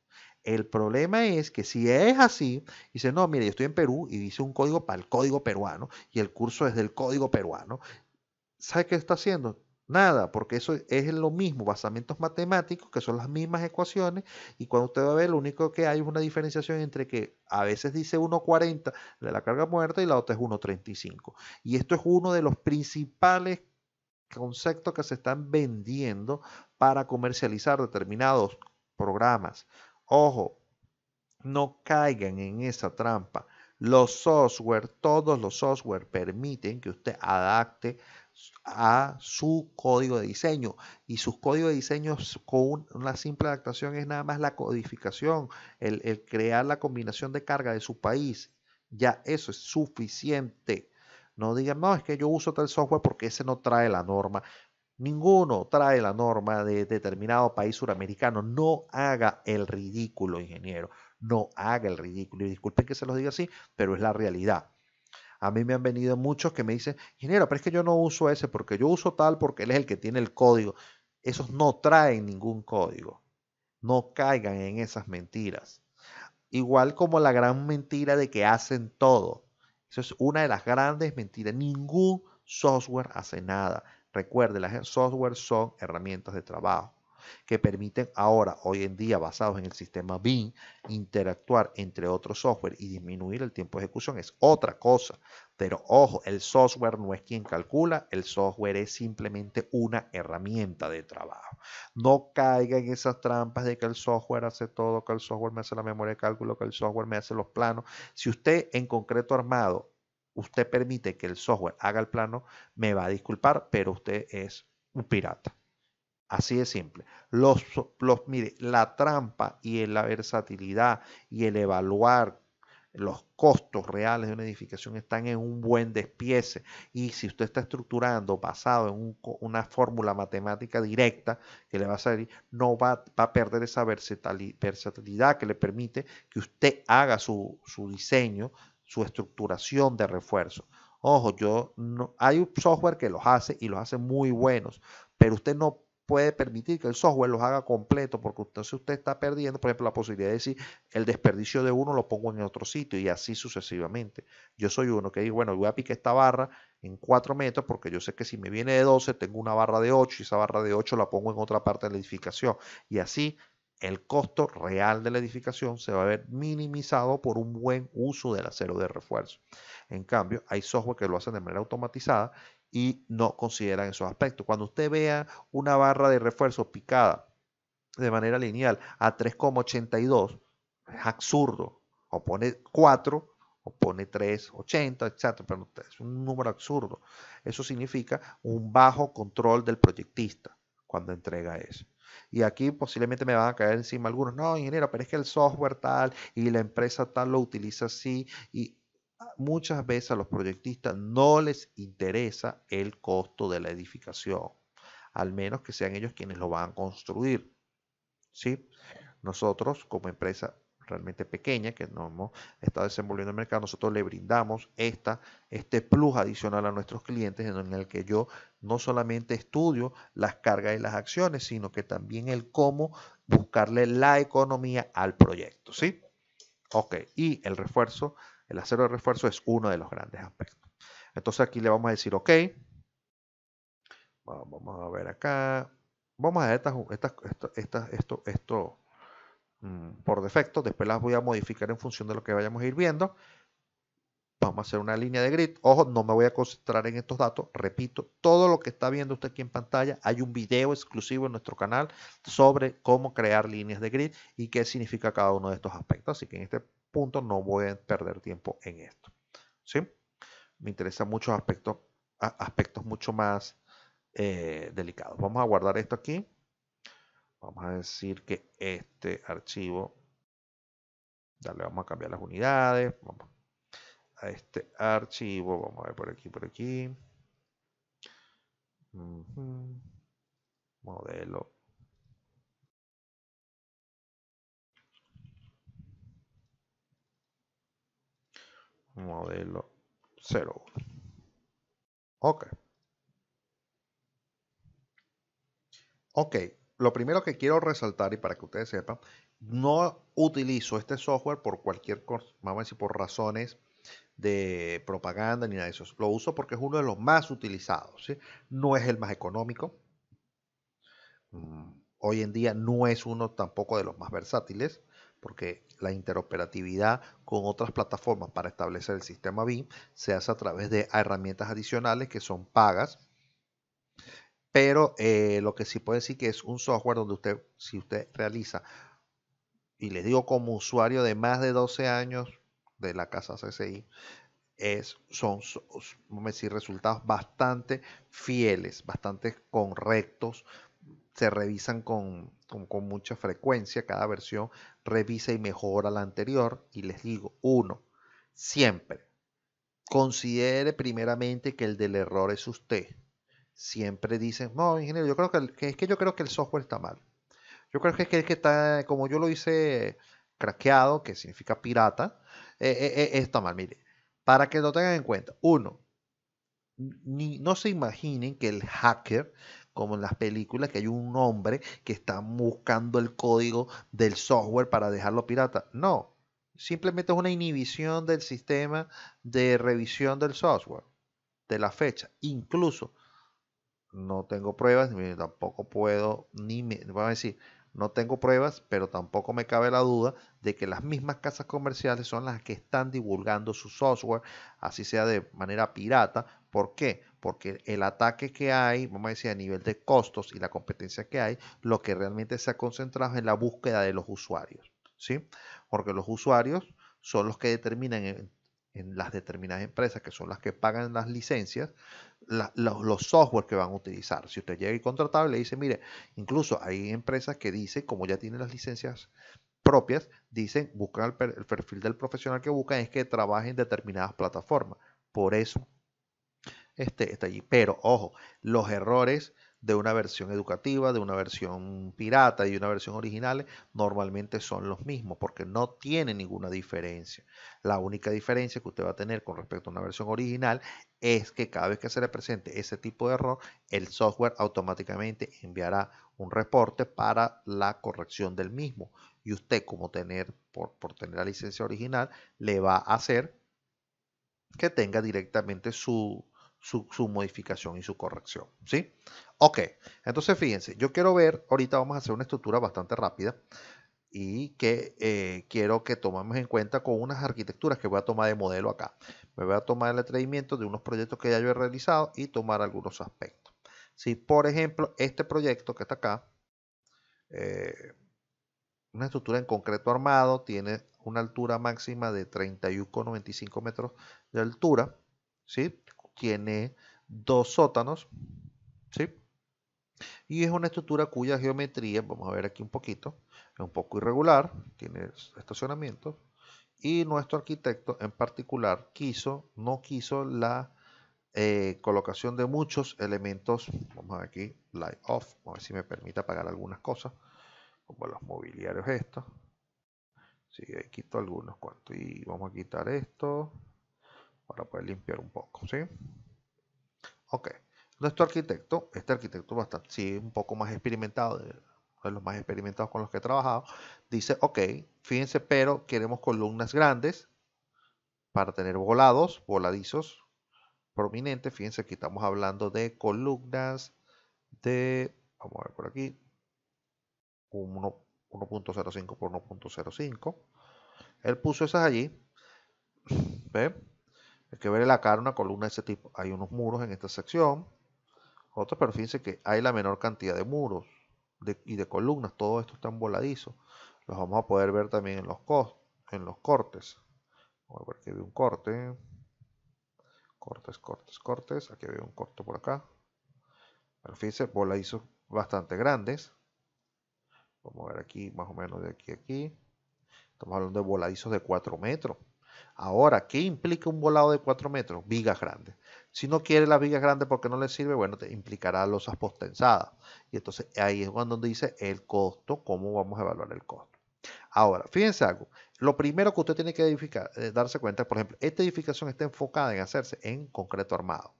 [SPEAKER 1] El problema es que si es así, dice, no, mire, yo estoy en Perú y dice un código para el código peruano y el curso es del código peruano. ¿Sabe qué está haciendo? Nada, porque eso es lo mismo, basamientos matemáticos, que son las mismas ecuaciones, y cuando usted va a ver, lo único que hay es una diferenciación entre que a veces dice 1.40 de la carga muerta y la otra es 1.35. Y esto es uno de los principales conceptos que se están vendiendo para comercializar determinados programas. Ojo, no caigan en esa trampa. Los software, todos los software permiten que usted adapte a su código de diseño. Y sus códigos de diseño con una simple adaptación es nada más la codificación, el, el crear la combinación de carga de su país. Ya eso es suficiente. No digan, no, es que yo uso tal software porque ese no trae la norma. Ninguno trae la norma de determinado país suramericano. No haga el ridículo, ingeniero. No haga el ridículo. Y disculpen que se los diga así, pero es la realidad. A mí me han venido muchos que me dicen, ingeniero, pero es que yo no uso ese porque yo uso tal porque él es el que tiene el código. Esos no traen ningún código. No caigan en esas mentiras. Igual como la gran mentira de que hacen todo. Eso es una de las grandes mentiras. Ningún software hace nada. Recuerde, las software son herramientas de trabajo que permiten ahora, hoy en día, basados en el sistema BIM, interactuar entre otros software y disminuir el tiempo de ejecución es otra cosa. Pero ojo, el software no es quien calcula, el software es simplemente una herramienta de trabajo. No caiga en esas trampas de que el software hace todo, que el software me hace la memoria de cálculo, que el software me hace los planos. Si usted en concreto armado, usted permite que el software haga el plano, me va a disculpar, pero usted es un pirata. Así de simple. Los, los, mire, la trampa y la versatilidad y el evaluar los costos reales de una edificación están en un buen despiece. Y si usted está estructurando basado en una fórmula matemática directa que le va a salir, no va, a perder esa versatilidad que le permite que usted haga su, diseño, su estructuración de refuerzo. Ojo, yo no, hay un software que los hace y los hace muy buenos, pero usted no puede permitir que el software los haga completo, porque entonces usted está perdiendo, por ejemplo, la posibilidad de decir, el desperdicio de uno lo pongo en otro sitio y así sucesivamente. Yo soy uno que dice, bueno, voy a pique esta barra en 4 metros porque yo sé que si me viene de 12 tengo una barra de 8 y esa barra de 8 la pongo en otra parte de la edificación. Y así el costo real de la edificación se va a ver minimizado por un buen uso del acero de refuerzo. En cambio, hay software que lo hacen de manera automatizada y no consideran esos aspectos. Cuando usted vea una barra de refuerzo picada de manera lineal a 3,82, es absurdo. O pone 4 o pone 3,80, etc. Pero es un número absurdo. Eso significa un bajo control del proyectista cuando entrega eso. Y aquí posiblemente me van a caer encima algunos, no, ingeniero, pero es que el software tal y la empresa tal lo utiliza así. Y Ah, muchas veces a los proyectistas no les interesa el costo de la edificación, al menos que sean ellos quienes lo van a construir. ¿sí? Nosotros, como empresa realmente pequeña que no hemos estado desenvolviendo el mercado, nosotros le brindamos esta, este plus adicional a nuestros clientes en el que yo no solamente estudio las cargas y las acciones, sino que también el cómo buscarle la economía al proyecto. ¿sí? Ok, y el refuerzo el acero de refuerzo es uno de los grandes aspectos. Entonces aquí le vamos a decir OK. Vamos a ver acá. Vamos a ver estas, esto, esto mm, por defecto. Después las voy a modificar en función de lo que vayamos a ir viendo. Vamos a hacer una línea de grid. Ojo, no me voy a concentrar en estos datos. Repito, todo lo que está viendo usted aquí en pantalla, hay un video exclusivo en nuestro canal sobre cómo crear líneas de grid y qué significa cada uno de estos aspectos. Así que en este punto, no voy a perder tiempo en esto. ¿sí? Me interesan muchos aspectos, aspectos mucho más eh, delicados. Vamos a guardar esto aquí. Vamos a decir que este archivo, ya le vamos a cambiar las unidades. a este archivo, vamos a ver por aquí, por aquí. Modelo modelo 0. Ok. Ok, lo primero que quiero resaltar y para que ustedes sepan, no utilizo este software por cualquier, vamos a decir, por razones de propaganda ni nada de eso. Lo uso porque es uno de los más utilizados. No es el más económico. Mm, hoy en día no es uno tampoco de los más versátiles porque la interoperatividad con otras plataformas para establecer el sistema BIM se hace a través de herramientas adicionales que son pagas. Pero eh, lo que sí puede decir que es un software donde usted, si usted realiza, y le digo como usuario de más de 12 años de la casa CCI, es, son, resultados bastante fieles, bastante correctos, se revisan con, mucha frecuencia cada versión revisa y mejora la anterior. Y les digo, uno, siempre considere primeramente que el del error es usted. Siempre dicen, no, ingeniero, yo creo que, el, es que yo creo que el software está mal. Yo creo que es que, el que está, como yo lo hice craqueado, que significa pirata, eh, eh, eh, está mal. Mire, para que lo tengan en cuenta, uno, ni, no se imaginen que el hacker como en las películas, que hay un hombre que está buscando el código del software para dejarlo pirata. No, simplemente es una inhibición del sistema de revisión del software, de la fecha. Incluso, no tengo pruebas, ni tampoco puedo, ni me, va a decir, no tengo pruebas, pero tampoco me cabe la duda de que las mismas casas comerciales son las que están divulgando su software, así sea de manera pirata, ¿Por qué? Porque el ataque que hay, vamos a decir, a nivel de costos y la competencia que hay, lo que realmente se ha concentrado es en la búsqueda de los usuarios, ¿sí? Porque los usuarios son los que determinan en, las determinadas empresas, que son las que pagan las licencias, los, software que van a utilizar. Si usted llega y contrata y le dice, mire, incluso hay empresas que dicen, como ya tienen las licencias propias, dicen, buscan el, el perfil del profesional que buscan es que trabaje en determinadas plataformas. Por eso este, está allí. Pero ojo, los errores de una versión educativa, de una versión pirata y de una versión original, normalmente son los mismos porque no tiene ninguna diferencia. La única diferencia que usted va a tener con respecto a una versión original es que cada vez que se le presente ese tipo de error, el software automáticamente enviará un reporte para la corrección del mismo. Y usted, como tener, por, por tener la licencia original, le va a hacer que tenga directamente su, su, modificación y su corrección. ¿Sí? Ok, entonces fíjense, yo quiero ver, ahorita vamos a hacer una estructura bastante rápida y que eh, quiero que tomemos en cuenta con unas arquitecturas que voy a tomar de modelo acá. Me voy a tomar el atrevimiento de unos proyectos que ya yo he realizado y tomar algunos aspectos. Si, por ejemplo, este proyecto que está acá, eh, una estructura en concreto armado, tiene una altura máxima de 31,95 metros de altura, ¿sí? tiene dos sótanos, ¿sí? Y es una estructura cuya geometría, vamos a ver aquí un poquito, es un poco irregular, tiene estacionamiento Y nuestro arquitecto en particular quiso, no quiso la eh, colocación de muchos elementos. Vamos a ver aquí, light off, a ver si me permite apagar algunas cosas, como los mobiliarios estos. Sí, ahí quito algunos cuantos. Y vamos a quitar esto para poder limpiar un poco, ¿sí? Ok, nuestro arquitecto, este arquitecto bastante, sí, un poco más experimentado, de, los más experimentados con los que he trabajado, dice, ok, fíjense, pero queremos columnas grandes para tener volados, voladizos prominentes. Fíjense, que estamos hablando de columnas de, vamos a ver por aquí, 1.05 por 1.05. Él puso esas allí. ¿Ve? Hay que ver la cara, una columna de ese tipo. Hay unos muros en esta sección. Otros, pero fíjense que hay la menor cantidad de muros y de columnas. Todo esto está en voladizo. Los vamos a poder ver también en los, cortes. Vamos a ver que un corte. Cortes, cortes, cortes. Aquí veo un corte por acá. Pero fíjense, voladizos bastante grandes. Vamos a ver aquí, más o menos de aquí a aquí. Estamos hablando de voladizos de 4 metros. Ahora, ¿qué implica un volado de 4 metros? Vigas grandes. Si no quiere las vigas grandes porque no le sirve, bueno, te implicará losas postensadas. Y entonces ahí es cuando dice el costo, cómo vamos a evaluar el costo. Ahora, fíjense algo. Lo primero que usted tiene que eh, darse cuenta, por ejemplo, esta edificación está enfocada en hacerse en concreto armado.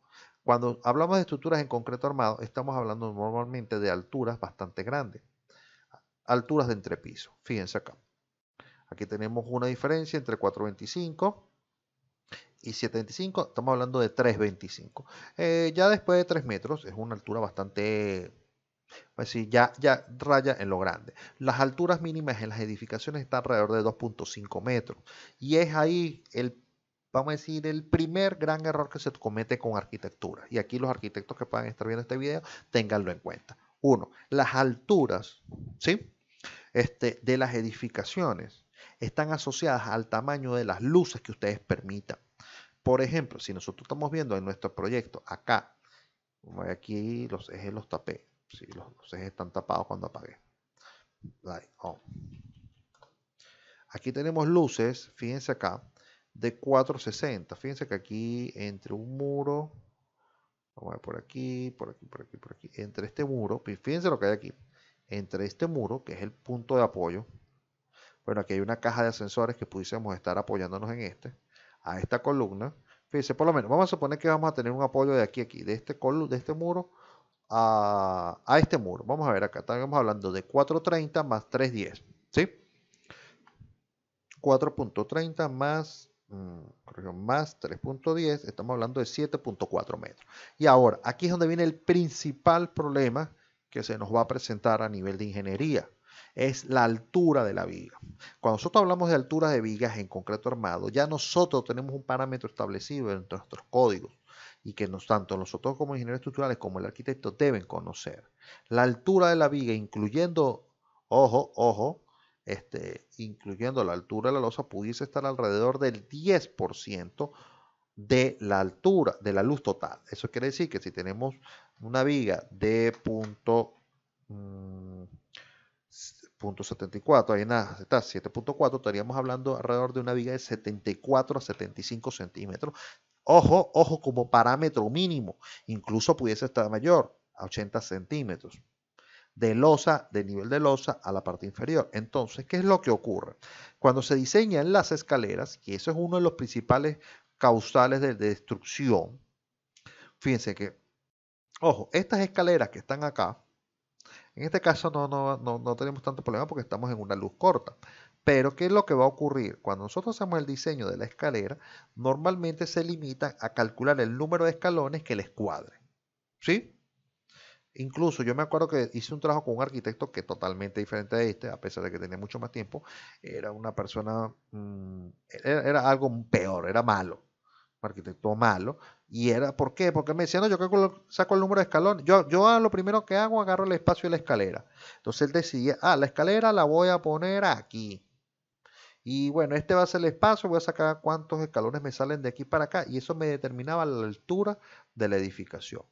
[SPEAKER 1] Cuando hablamos de estructuras en concreto armado, estamos hablando normalmente de alturas bastante grandes, alturas de entrepiso. Fíjense acá. Aquí tenemos una diferencia entre 425 y 725. Estamos hablando de 325. Eh, ya después de 3 metros es una altura bastante... Pues sí, ya, ya raya en lo grande. Las alturas mínimas en las edificaciones están alrededor de 2.5 metros. Y es ahí el vamos a decir, el primer gran error que se comete con arquitectura. Y aquí los arquitectos que puedan estar viendo este video, ténganlo en cuenta. Uno, las alturas, Este, de las edificaciones están asociadas al tamaño de las luces que ustedes permitan. Por ejemplo, si nosotros estamos viendo en nuestro proyecto acá, como aquí los ejes los tapé, si los, ejes están tapados cuando apagué. Oh. Aquí tenemos luces, fíjense acá, de 460. Fíjense que aquí entre un muro, vamos a ver por aquí, por aquí, por aquí, por aquí, entre este muro, fíjense lo que hay aquí, entre este muro, que es el punto de apoyo, bueno, aquí hay una caja de ascensores que pudiésemos estar apoyándonos en este, a esta columna. Fíjense, por lo menos, vamos a suponer que vamos a tener un apoyo de aquí aquí, de este, de este muro a, este muro. Vamos a ver acá, estamos hablando de 430 más 310, ¿sí? 4.30 más, mm, más 3.10, estamos hablando de 7.4 metros. Y ahora, aquí es donde viene el principal problema que se nos va a presentar a nivel de ingeniería es la altura de la viga. Cuando nosotros hablamos de altura de vigas en concreto armado, ya nosotros tenemos un parámetro establecido en nuestros códigos y que no tanto nosotros como ingenieros estructurales como el arquitecto deben conocer. La altura de la viga, incluyendo, ojo, ojo, este, incluyendo la altura de la losa, pudiese estar alrededor del 10% de la altura de la luz total. Eso quiere decir que si tenemos una viga de punto... Mm, .74, ahí nada, está 7.4, estaríamos hablando alrededor de una viga de 74 a 75 centímetros. Ojo, ojo, como parámetro mínimo, incluso pudiese estar mayor, a 80 centímetros. De losa, de nivel de losa a la parte inferior. Entonces, ¿qué es lo que ocurre? Cuando se diseñan las escaleras, y eso es uno de los principales causales de destrucción, fíjense que, ojo, estas escaleras que están acá, en este caso no, no, tenemos tanto problema porque estamos en una luz corta. Pero ¿qué es lo que va a ocurrir? Cuando nosotros hacemos el diseño de la escalera, normalmente se limita a calcular el número de escalones que les cuadre. ¿Sí? Incluso yo me acuerdo que hice un trabajo con un arquitecto que totalmente diferente a este, a pesar de que tenía mucho más tiempo, era una persona, mm, era, algo peor, era malo arquitecto malo, y era, ¿por qué? Porque me decía, no, yo saco el número de escalones. Yo, yo lo primero que hago, agarro el espacio de la escalera. Entonces él decidía, ah, la escalera la voy a poner aquí. Y bueno, este va a ser el espacio, voy a sacar cuántos escalones me salen de aquí para acá. Y eso me determinaba la altura de la edificación.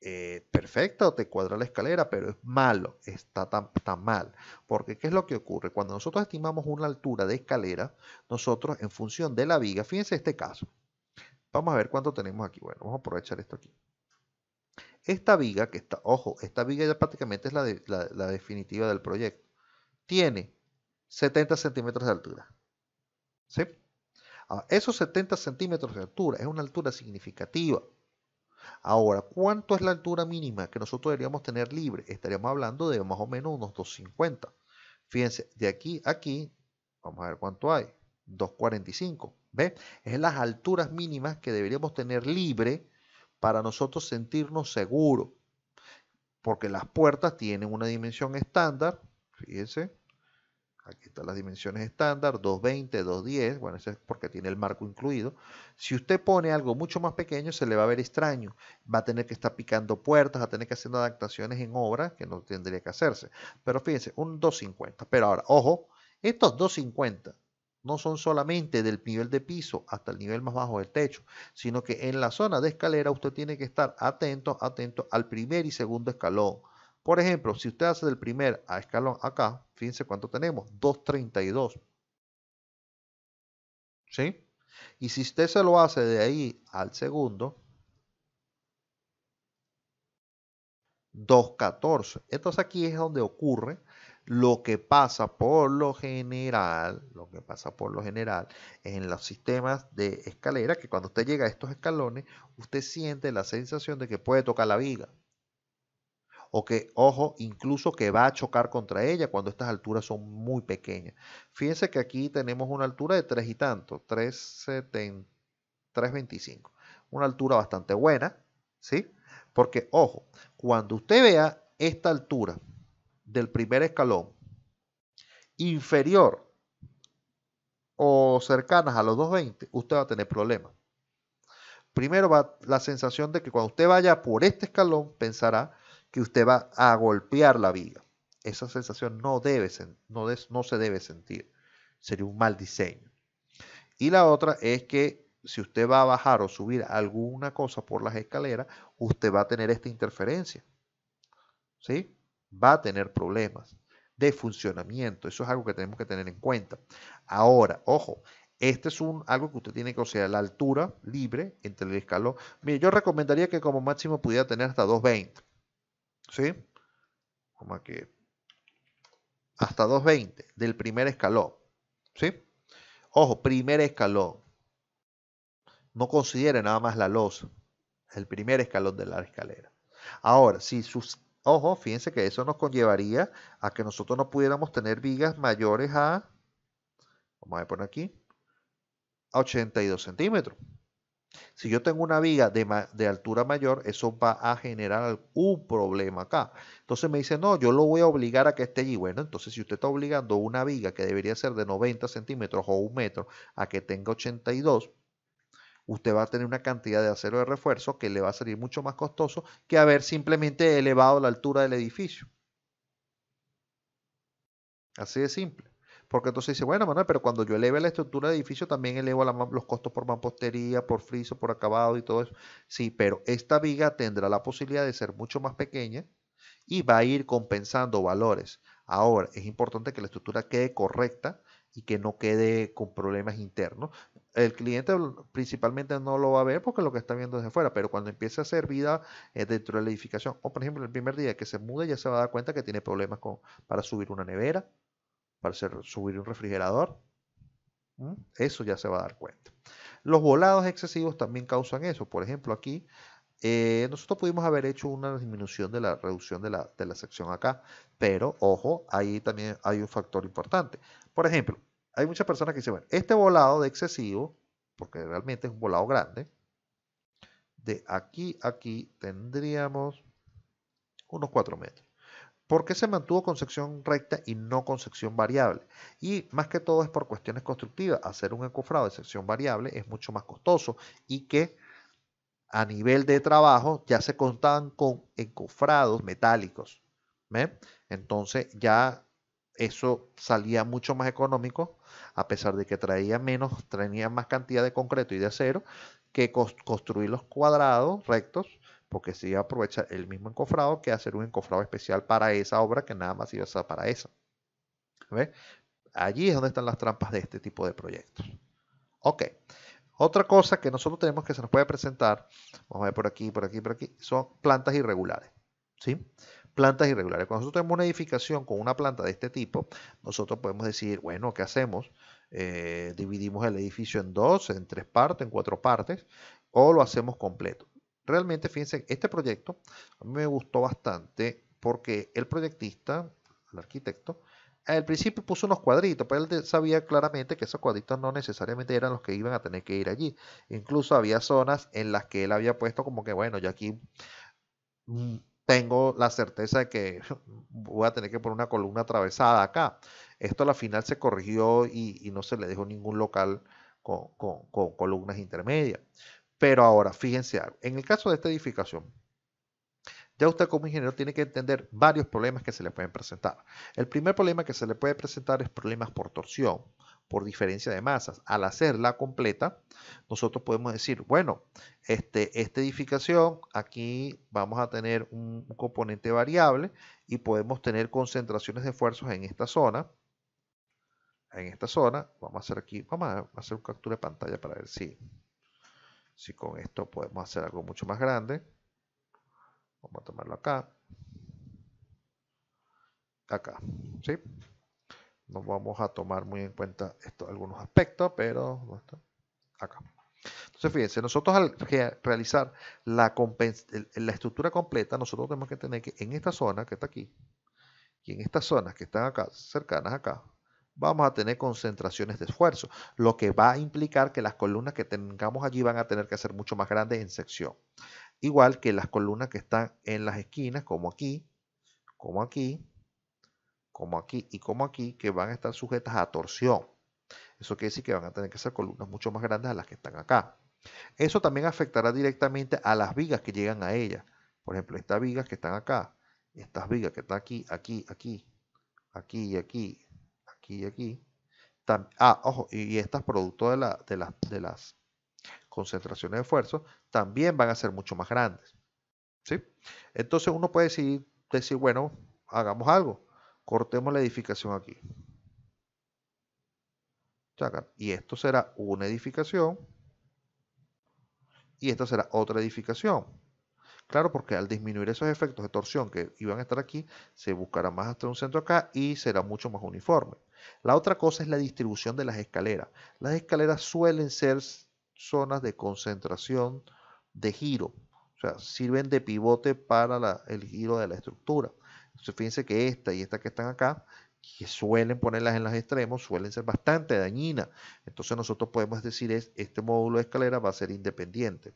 [SPEAKER 1] Eh, perfecto, te cuadra la escalera, pero es malo, está tan, tan, mal. Porque, ¿qué es lo que ocurre? Cuando nosotros estimamos una altura de escalera, nosotros en función de la viga, fíjense este caso, Vamos a ver cuánto tenemos aquí. Bueno, vamos a aprovechar esto aquí. Esta viga, que está, ojo, esta viga ya prácticamente es la, definitiva del proyecto. Tiene 70 centímetros de altura. ¿Sí? esos 70 centímetros de altura es una altura significativa. Ahora, ¿cuánto es la altura mínima que nosotros deberíamos tener libre? Estaríamos hablando de más o menos unos 250. Fíjense, de aquí a aquí, vamos a ver cuánto hay. 245. ¿Ve? Es las alturas mínimas que deberíamos tener libre para nosotros sentirnos seguros. Porque las puertas tienen una dimensión estándar. Fíjense. Aquí están las dimensiones estándar, 220, 210. Bueno, eso es porque tiene el marco incluido. Si usted pone algo mucho más pequeño, se le va a ver extraño. Va a tener que estar picando puertas, va a tener que hacer adaptaciones en obra que no tendría que hacerse. Pero fíjense, un 250. Pero ahora, ojo, estos 250 no son solamente del nivel de piso hasta el nivel más bajo del techo, sino que en la zona de escalera usted tiene que estar atento, atento al primer y segundo escalón. Por ejemplo, si usted hace del primer a escalón acá, fíjense cuánto tenemos, 232. ¿Sí? Y si usted se lo hace de ahí al segundo, 214. Entonces aquí es donde ocurre lo que pasa por lo general, lo que pasa por lo general en los sistemas de escalera, que cuando usted llega a estos escalones, usted siente la sensación de que puede tocar la viga. O que, ojo, incluso que va a chocar contra ella cuando estas alturas son muy pequeñas. Fíjense que aquí tenemos una altura de tres y tanto, 325. Una altura bastante buena, ¿sí? Porque, ojo, cuando usted vea esta altura, del primer escalón inferior o cercanas a los 220, usted va a tener problemas. Primero va la sensación de que cuando usted vaya por este escalón, pensará que usted va a golpear la viga. Esa sensación no, debe, no, no se debe sentir. Sería un mal diseño. Y la otra es que si usted va a bajar o subir alguna cosa por las escaleras, usted va a tener esta interferencia. ¿Sí? va a tener problemas de funcionamiento. Eso es algo que tenemos que tener en cuenta. Ahora, ojo, este es un, algo que usted tiene que considerar, la altura libre entre el escalón. Mire, yo recomendaría que como máximo pudiera tener hasta 220. ¿Sí? Como que hasta 220 del primer escalón. ¿Sí? Ojo, primer escalón. No considere nada más la losa. El primer escalón de la escalera. Ahora, si sus Ojo, fíjense que eso nos conllevaría a que nosotros no pudiéramos tener vigas mayores a, vamos a poner aquí, a 82 centímetros. Si yo tengo una viga de, altura mayor, eso va a generar un problema acá. Entonces me dice, no, yo lo voy a obligar a que esté allí. Bueno, entonces si usted está obligando una viga que debería ser de 90 centímetros o un metro a que tenga 82, usted va a tener una cantidad de acero de refuerzo que le va a salir mucho más costoso que haber simplemente elevado la altura del edificio. Así de simple. Porque entonces dice, bueno, Manuel, pero cuando yo eleve la estructura del edificio, también elevo los costos por mampostería, por friso, por acabado y todo eso. Sí, pero esta viga tendrá la posibilidad de ser mucho más pequeña y va a ir compensando valores. Ahora, es importante que la estructura quede correcta y que no quede con problemas internos, el cliente principalmente no lo va a ver porque lo que está viendo desde fuera, pero cuando empiece a hacer vida eh, dentro de la edificación, o por ejemplo el primer día que se mude ya se va a dar cuenta que tiene problemas con, para subir una nevera, para subir un refrigerador, eso ya se va a dar cuenta. Los volados excesivos también causan eso, por ejemplo aquí eh, nosotros pudimos haber hecho una disminución de la reducción de la, de la sección acá, pero ojo, ahí también hay un factor importante. Por ejemplo, hay muchas personas que dicen, bueno, este volado de excesivo, porque realmente es un volado grande, de aquí a aquí tendríamos unos 4 metros. ¿Por qué se mantuvo con sección recta y no con sección variable? Y más que todo es por cuestiones constructivas. Hacer un encofrado de sección variable es mucho más costoso y que a nivel de trabajo ya se contaban con encofrados metálicos. Entonces ya eso salía mucho más económico, a pesar de que traía menos, traía más cantidad de concreto y de acero, que construir los cuadrados rectos, porque se iba a aprovechar el mismo encofrado que hacer un encofrado especial para esa obra que nada más iba a ser para esa. ¿Ve? Allí es donde están las trampas de este tipo de proyectos. Ok. Otra cosa que nosotros tenemos que se nos puede presentar, vamos a ver por aquí, por aquí, por aquí, son plantas irregulares. ¿Sí? plantas irregulares. Cuando nosotros tenemos una edificación con una planta de este tipo, nosotros podemos decir, bueno, ¿qué hacemos? Eh, dividimos el edificio en dos, en tres partes, en cuatro partes, o lo hacemos completo. Realmente, fíjense, este proyecto me gustó bastante porque el proyectista, el arquitecto, al principio puso unos cuadritos, pero él sabía claramente que esos cuadritos no necesariamente eran los que iban a tener que ir allí. Incluso había zonas en las que él había puesto como que, bueno, yo aquí mm, tengo la certeza de que <laughs> voy a tener que poner una columna atravesada acá. Esto a la final se corrigió y, no se le dejó ningún local con, con columnas intermedias. Pero ahora, fíjense En el caso de esta edificación, ya usted como ingeniero tiene que entender varios problemas que se le pueden presentar. El primer problema que se le puede presentar es problemas por torsión por diferencia de masas. Al hacerla completa, nosotros podemos decir, bueno, este, esta edificación, aquí vamos a tener un, componente variable y podemos tener concentraciones de esfuerzos en esta zona. En esta zona, vamos a hacer aquí, vamos a hacer un captura de pantalla para ver si, si con esto podemos hacer algo mucho más grande. Vamos a tomarlo acá. Acá, ¿sí? no vamos a tomar muy en cuenta esto, algunos aspectos, pero acá. Entonces, fíjense, nosotros al realizar la, la estructura completa, nosotros tenemos que tener que en esta zona que está aquí y en estas zonas que están acá, cercanas acá, vamos a tener concentraciones de esfuerzo, lo que va a implicar que las columnas que tengamos allí van a tener que ser mucho más grandes en sección. Igual que las columnas que están en las esquinas, como aquí, como aquí, como aquí y como aquí, que van a estar sujetas a torsión. Eso quiere decir que van a tener que ser columnas mucho más grandes a las que están acá. Eso también afectará directamente a las vigas que llegan a ellas. Por ejemplo, estas vigas que están acá, estas vigas que están aquí, aquí, aquí, aquí y aquí, aquí y aquí. ah, ojo, y, estas producto de, de, las concentraciones de esfuerzo también van a ser mucho más grandes. Entonces uno puede decir decir, bueno, hagamos algo Cortemos la edificación aquí. Y esto será una edificación. Y esta será otra edificación. Claro, porque al disminuir esos efectos de torsión que iban a estar aquí, se buscará más hasta un centro acá y será mucho más uniforme. La otra cosa es la distribución de las escaleras. Las escaleras suelen ser zonas de concentración de giro. O sea, sirven de pivote para el giro de la estructura. Entonces, fíjense que esta y esta que están acá, que suelen ponerlas en los extremos, suelen ser bastante dañinas. Entonces nosotros podemos decir es, este módulo de escalera va a ser independiente.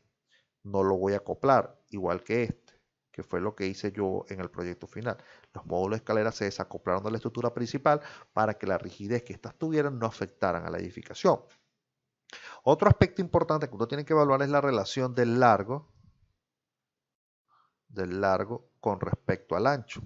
[SPEAKER 1] No lo voy a acoplar, igual que este, que fue lo que hice yo en el proyecto final. Los módulos de escalera se desacoplaron de la estructura principal para que la rigidez que estas tuvieran no afectaran a la edificación. Otro aspecto importante que uno tiene que evaluar es la relación del largo, del largo con respecto al ancho.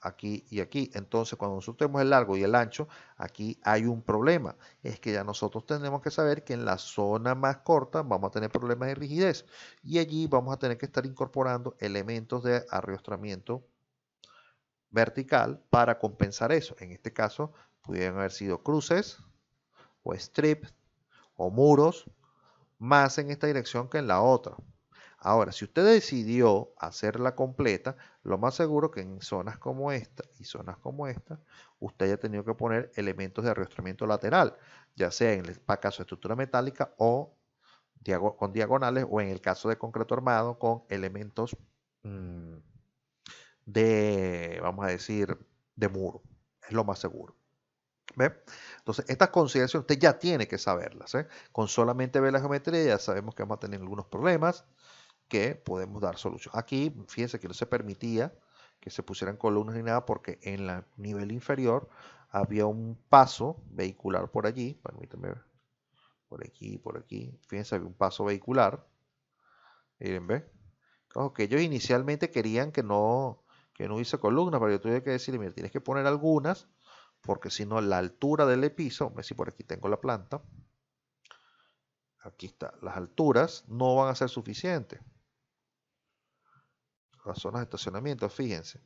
[SPEAKER 1] Aquí y aquí. Entonces, cuando nosotros tenemos el largo y el ancho, aquí hay un problema. Es que ya nosotros tenemos que saber que en la zona más corta vamos a tener problemas de rigidez. Y allí vamos a tener que estar incorporando elementos de arriostramiento vertical para compensar eso. En este caso, pudieran haber sido cruces o strips o muros más en esta dirección que en la otra. Ahora, si usted decidió hacerla completa, lo más seguro que en zonas como esta y zonas como esta, usted haya tenido que poner elementos de arrastramiento lateral, ya sea en el caso de estructura metálica o con diagonales o en el caso de concreto armado con elementos mm, de, vamos a decir, de muro. Es lo más seguro. ¿Ve? Entonces, estas consideraciones usted ya tiene que saberlas. ¿eh? Con solamente ver la geometría ya sabemos que vamos a tener algunos problemas que podemos dar solución. Aquí, fíjense que no se permitía que se pusieran columnas ni nada porque en el nivel inferior había un paso vehicular por allí, permítanme ver, por aquí, por aquí, fíjense, había un paso vehicular, miren, ve, que ellos inicialmente querían que no, que no hice columnas, pero yo tuve que decir mira, tienes que poner algunas, porque si no, la altura del piso, me si por aquí tengo la planta, aquí está, las alturas no van a ser suficientes las zonas de estacionamiento, fíjense,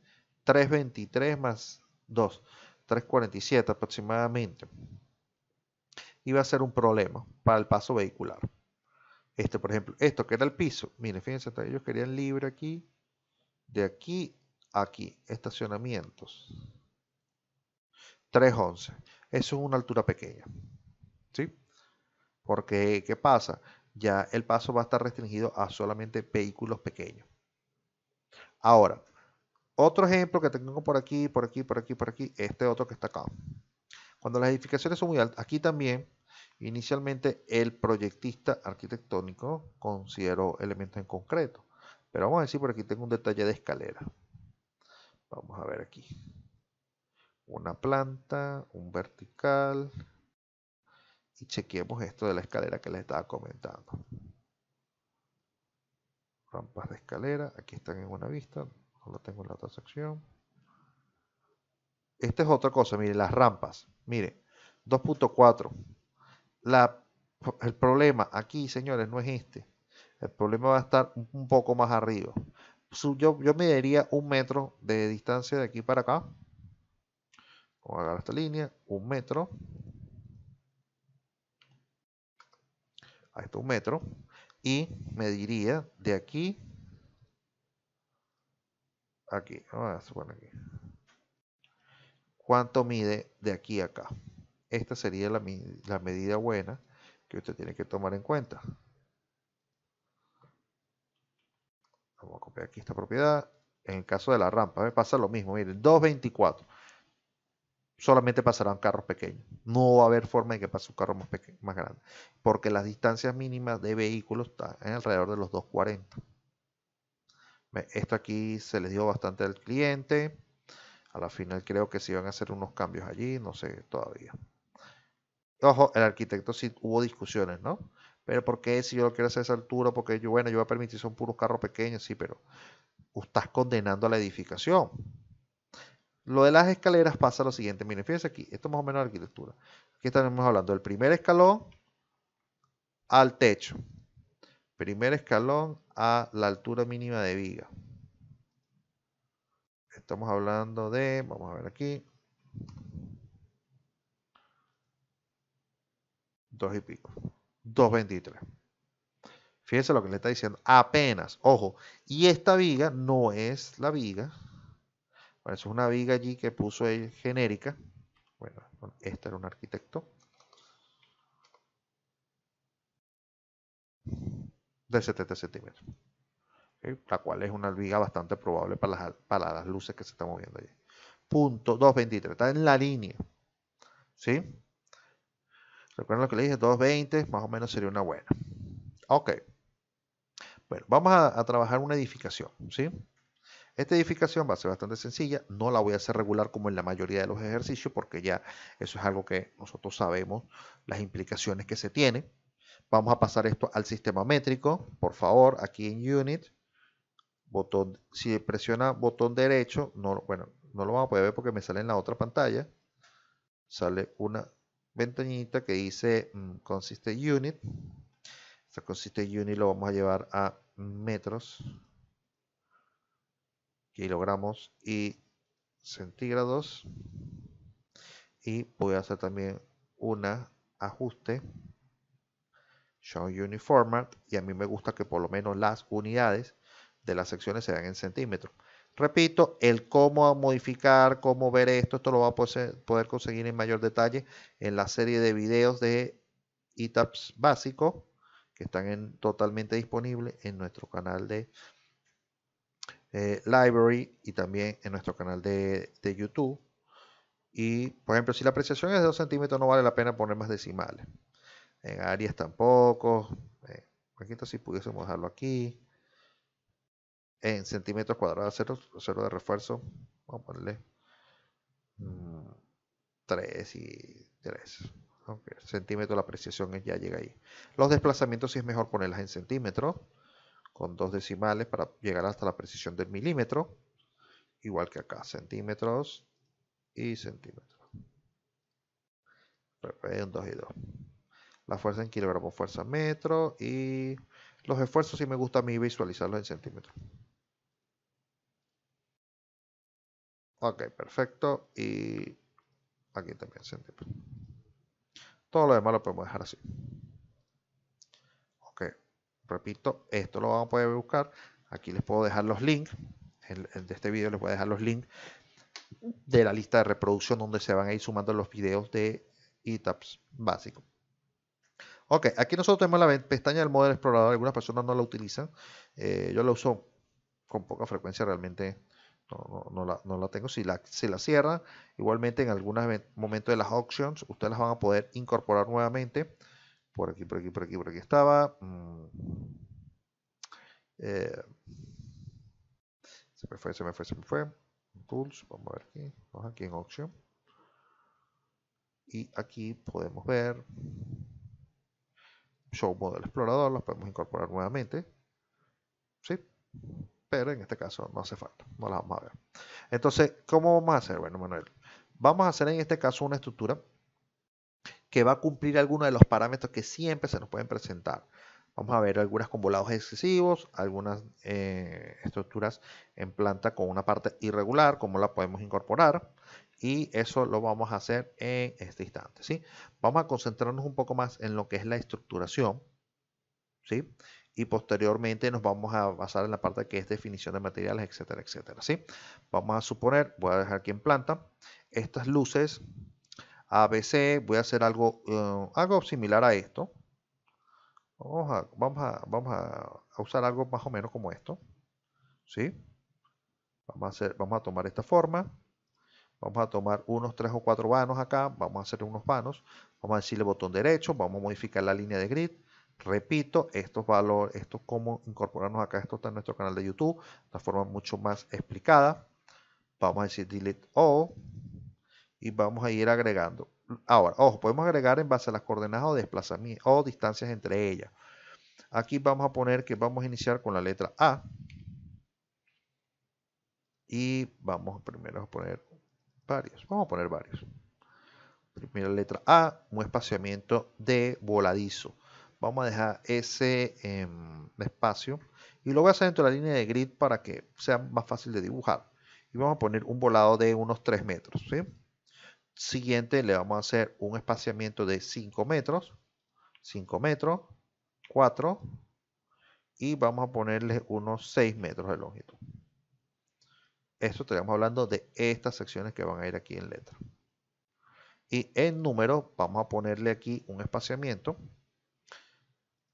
[SPEAKER 1] 3.23 más 2, 3.47 aproximadamente. Y va a ser un problema para el paso vehicular. Este, por ejemplo, esto que era el piso, miren, fíjense, ellos querían libre aquí, de aquí a aquí, estacionamientos. 3.11. Eso es una altura pequeña. ¿Sí? Porque, ¿qué pasa? Ya el paso va a estar restringido a solamente vehículos pequeños. Ahora, otro ejemplo que tengo por aquí, por aquí, por aquí, por aquí, este otro que está acá. Cuando las edificaciones son muy altas, aquí también, inicialmente el proyectista arquitectónico consideró elementos en concreto. Pero vamos a decir por aquí tengo un detalle de escalera. Vamos a ver aquí. Una planta, un vertical. Y chequemos esto de la escalera que les estaba comentando rampas de escalera, aquí están en una vista, no lo tengo en la otra sección. Esta es otra cosa, mire, las rampas, mire, 2.4. El problema aquí, señores, no es este. El problema va a estar un poco más arriba. Yo, yo mediría un metro de distancia de aquí para acá. Vamos a agarrar esta línea, un metro. Ahí está un metro y mediría de aquí aquí, a aquí. ¿Cuánto mide de aquí a acá? Esta sería la, la medida buena que usted tiene que tomar en cuenta. Vamos a copiar aquí esta propiedad. En el caso de la rampa, me pasa lo mismo. Miren, 2.24 solamente pasarán carros pequeños. No va a haber forma de que pase un carro más, más grande, porque las distancias mínimas de vehículos están en alrededor de los 240. Esto aquí se les dio bastante al cliente. A la final creo que se van a hacer unos cambios allí, no sé todavía. Ojo, el arquitecto sí hubo discusiones, ¿no? Pero ¿por si yo lo quiero hacer a esa altura? Porque yo, bueno, yo voy a permitir, son puros carros pequeños, sí, pero estás condenando a la edificación. Lo de las escaleras pasa lo siguiente. Miren, fíjense aquí. Esto es más o menos arquitectura. Aquí estamos hablando del primer escalón al techo. Primer escalón a la altura mínima de viga. Estamos hablando de, vamos a ver aquí, dos y pico, 2.23. Fíjense lo que le está diciendo, apenas, ojo, y esta viga no es la viga es una viga allí que puso él genérica. Bueno, este era un arquitecto. De 70 centímetros. Eh, la cual es una viga bastante probable para las, para luces que se están moviendo allí. Punto 223. Está en la línea. ¿Sí? Recuerden lo que le dije, 220, más o menos sería una buena. Ok. Bueno, vamos a trabajar una edificación, ¿sí? Esta edificación va a ser bastante sencilla, no la voy a hacer regular como en la mayoría de los ejercicios porque ya eso es algo que nosotros sabemos las implicaciones que se tiene. Vamos a pasar esto al sistema métrico, por favor, aquí en Unit, botón, si presiona botón derecho, no, bueno, no lo vamos a poder ver porque me sale en la otra pantalla, sale una ventanita que dice mm, consiste unit, esta consiste unit lo vamos a llevar a metros, kilogramos y centígrados. Y voy a hacer también un ajuste show uniformat y a mí me gusta que por lo menos las unidades de las secciones sean en centímetros. Repito, el cómo modificar, cómo ver esto, esto lo va a poder conseguir en mayor detalle en la serie de videos de itaps básico que están totalmente disponibles en nuestro canal de eh, library y también en nuestro canal de, YouTube. Y, por ejemplo, si la apreciación es de 2 centímetros, no vale la pena poner más decimales. En áreas tampoco. aquí si pudiésemos dejarlo aquí. En centímetros cuadrados, 0, cero de refuerzo. Vamos a ponerle 3 mm, y 3. centímetros la apreciación ya llega ahí. Los desplazamientos si es mejor ponerlas en centímetros con dos decimales para llegar hasta la precisión del milímetro, igual que acá, centímetros y centímetros. Un 2 y 2. La fuerza en kilogramos, fuerza metro y los esfuerzos si me gusta a mí visualizarlos en centímetros. Ok, perfecto. Y aquí también centímetros. Todo lo demás lo podemos dejar así. Repito, esto lo van a poder buscar. Aquí les puedo dejar los links. de este video les voy a dejar los links de la lista de reproducción donde se van a ir sumando los videos de itaps básico. Ok, aquí nosotros tenemos la pestaña del modelo explorador. Algunas personas no la utilizan. Eh, yo la uso con poca frecuencia realmente. No, la, no, la, tengo. Si la, se la cierra, igualmente en algún momento de las auctions, ustedes las van a poder incorporar nuevamente. Por aquí, por aquí, por aquí, por aquí estaba. Mm. Eh. se me fue, se me fue, se me fue. Tools, vamos a ver aquí. Vamos aquí en Auction. Y aquí podemos ver Show Model Explorador, los podemos incorporar nuevamente. ¿Sí? Pero en este caso no hace falta, no las vamos a ver. Entonces, ¿cómo vamos a hacer? Bueno, Manuel, vamos a hacer en este caso una estructura que va a cumplir algunos de los parámetros que siempre se nos pueden presentar. Vamos a ver algunas con volados excesivos, algunas eh, estructuras en planta con una parte irregular, cómo la podemos incorporar. Y eso lo vamos a hacer en este instante. ¿sí? Vamos a concentrarnos un poco más en lo que es la estructuración. ¿sí? y posteriormente nos vamos a basar en la parte que es definición de materiales, etcétera, etcétera. ¿sí? Vamos a suponer, voy a dejar aquí en planta, estas luces ABC, voy a hacer eh, algo, similar a esto. Vamos, a, vamos, a, usar algo más o menos como esto. ¿Sí? Vamos a, hacer, vamos a tomar esta forma. Vamos a tomar unos tres o cuatro vanos acá. Vamos a hacer unos vanos. Vamos a decirle botón derecho. Vamos a modificar la línea de grid. Repito, estos valores, estos como incorporarnos acá. Esto está en nuestro canal de YouTube. la forma mucho más explicada. Vamos a decir delete all y vamos a ir agregando. Ahora, ojo, podemos agregar en base a las coordenadas o desplazamiento o distancias entre ellas. Aquí vamos a poner que vamos a iniciar con la letra A. Y vamos primero a poner varios. Vamos a poner varios. Primera letra A, un espaciamiento de voladizo. Vamos a dejar ese em, espacio y lo voy a hacer dentro de la línea de grid para que sea más fácil de dibujar. Y vamos a poner un volado de unos 3 metros. ¿sí? siguiente le vamos a hacer un espaciamiento de 5 metros, 5 metros, 4 y vamos a ponerle unos 6 metros de longitud. Esto estaríamos hablando de estas secciones que van a ir aquí en letra. Y en número vamos a ponerle aquí un espaciamiento.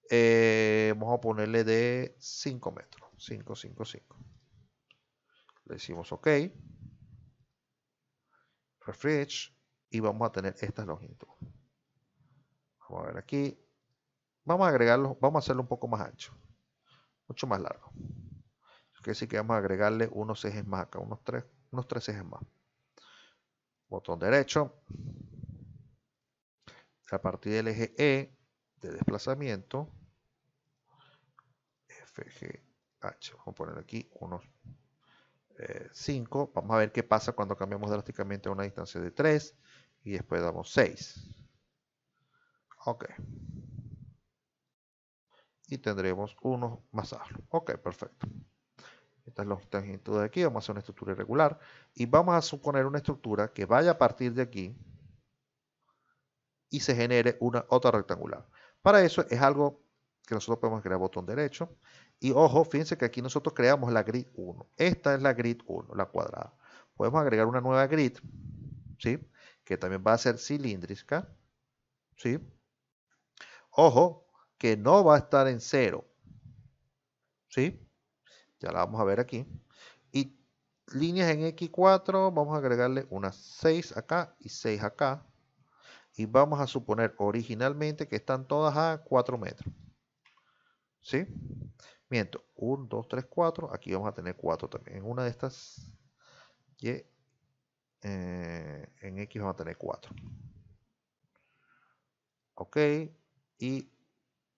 [SPEAKER 1] Eh, vamos a ponerle de 5 metros, 5, 5, 5. Le decimos OK refresh y vamos a tener estas longitudes. Vamos a ver aquí. Vamos a agregarlo, vamos a hacerlo un poco más ancho, mucho más largo. que decir que vamos a agregarle unos ejes más acá, unos tres, unos tres ejes más. Botón derecho. A partir del eje E de desplazamiento, FGH, vamos a poner aquí unos 5. Vamos a ver qué pasa cuando cambiamos drásticamente a una distancia de 3 y después damos 6. Ok. Y tendremos unos masajes. Ok, perfecto. Esta es la de aquí. Vamos a hacer una estructura irregular. Y vamos a suponer una estructura que vaya a partir de aquí y se genere una otra rectangular. Para eso es algo que nosotros podemos crear botón derecho y ojo, fíjense que aquí nosotros creamos la grid 1. Esta es la grid 1, la cuadrada. Podemos agregar una nueva grid, ¿sí? Que también va a ser cilíndrica, ¿sí? Ojo, que no va a estar en 0, ¿sí? Ya la vamos a ver aquí. Y líneas en X4, vamos a agregarle unas 6 acá y 6 acá. Y vamos a suponer originalmente que están todas a 4 metros, ¿sí? Miento, 1, 2, 3, 4. Aquí vamos a tener 4 también. En una de estas, y, eh, en X vamos a tener 4. Ok, y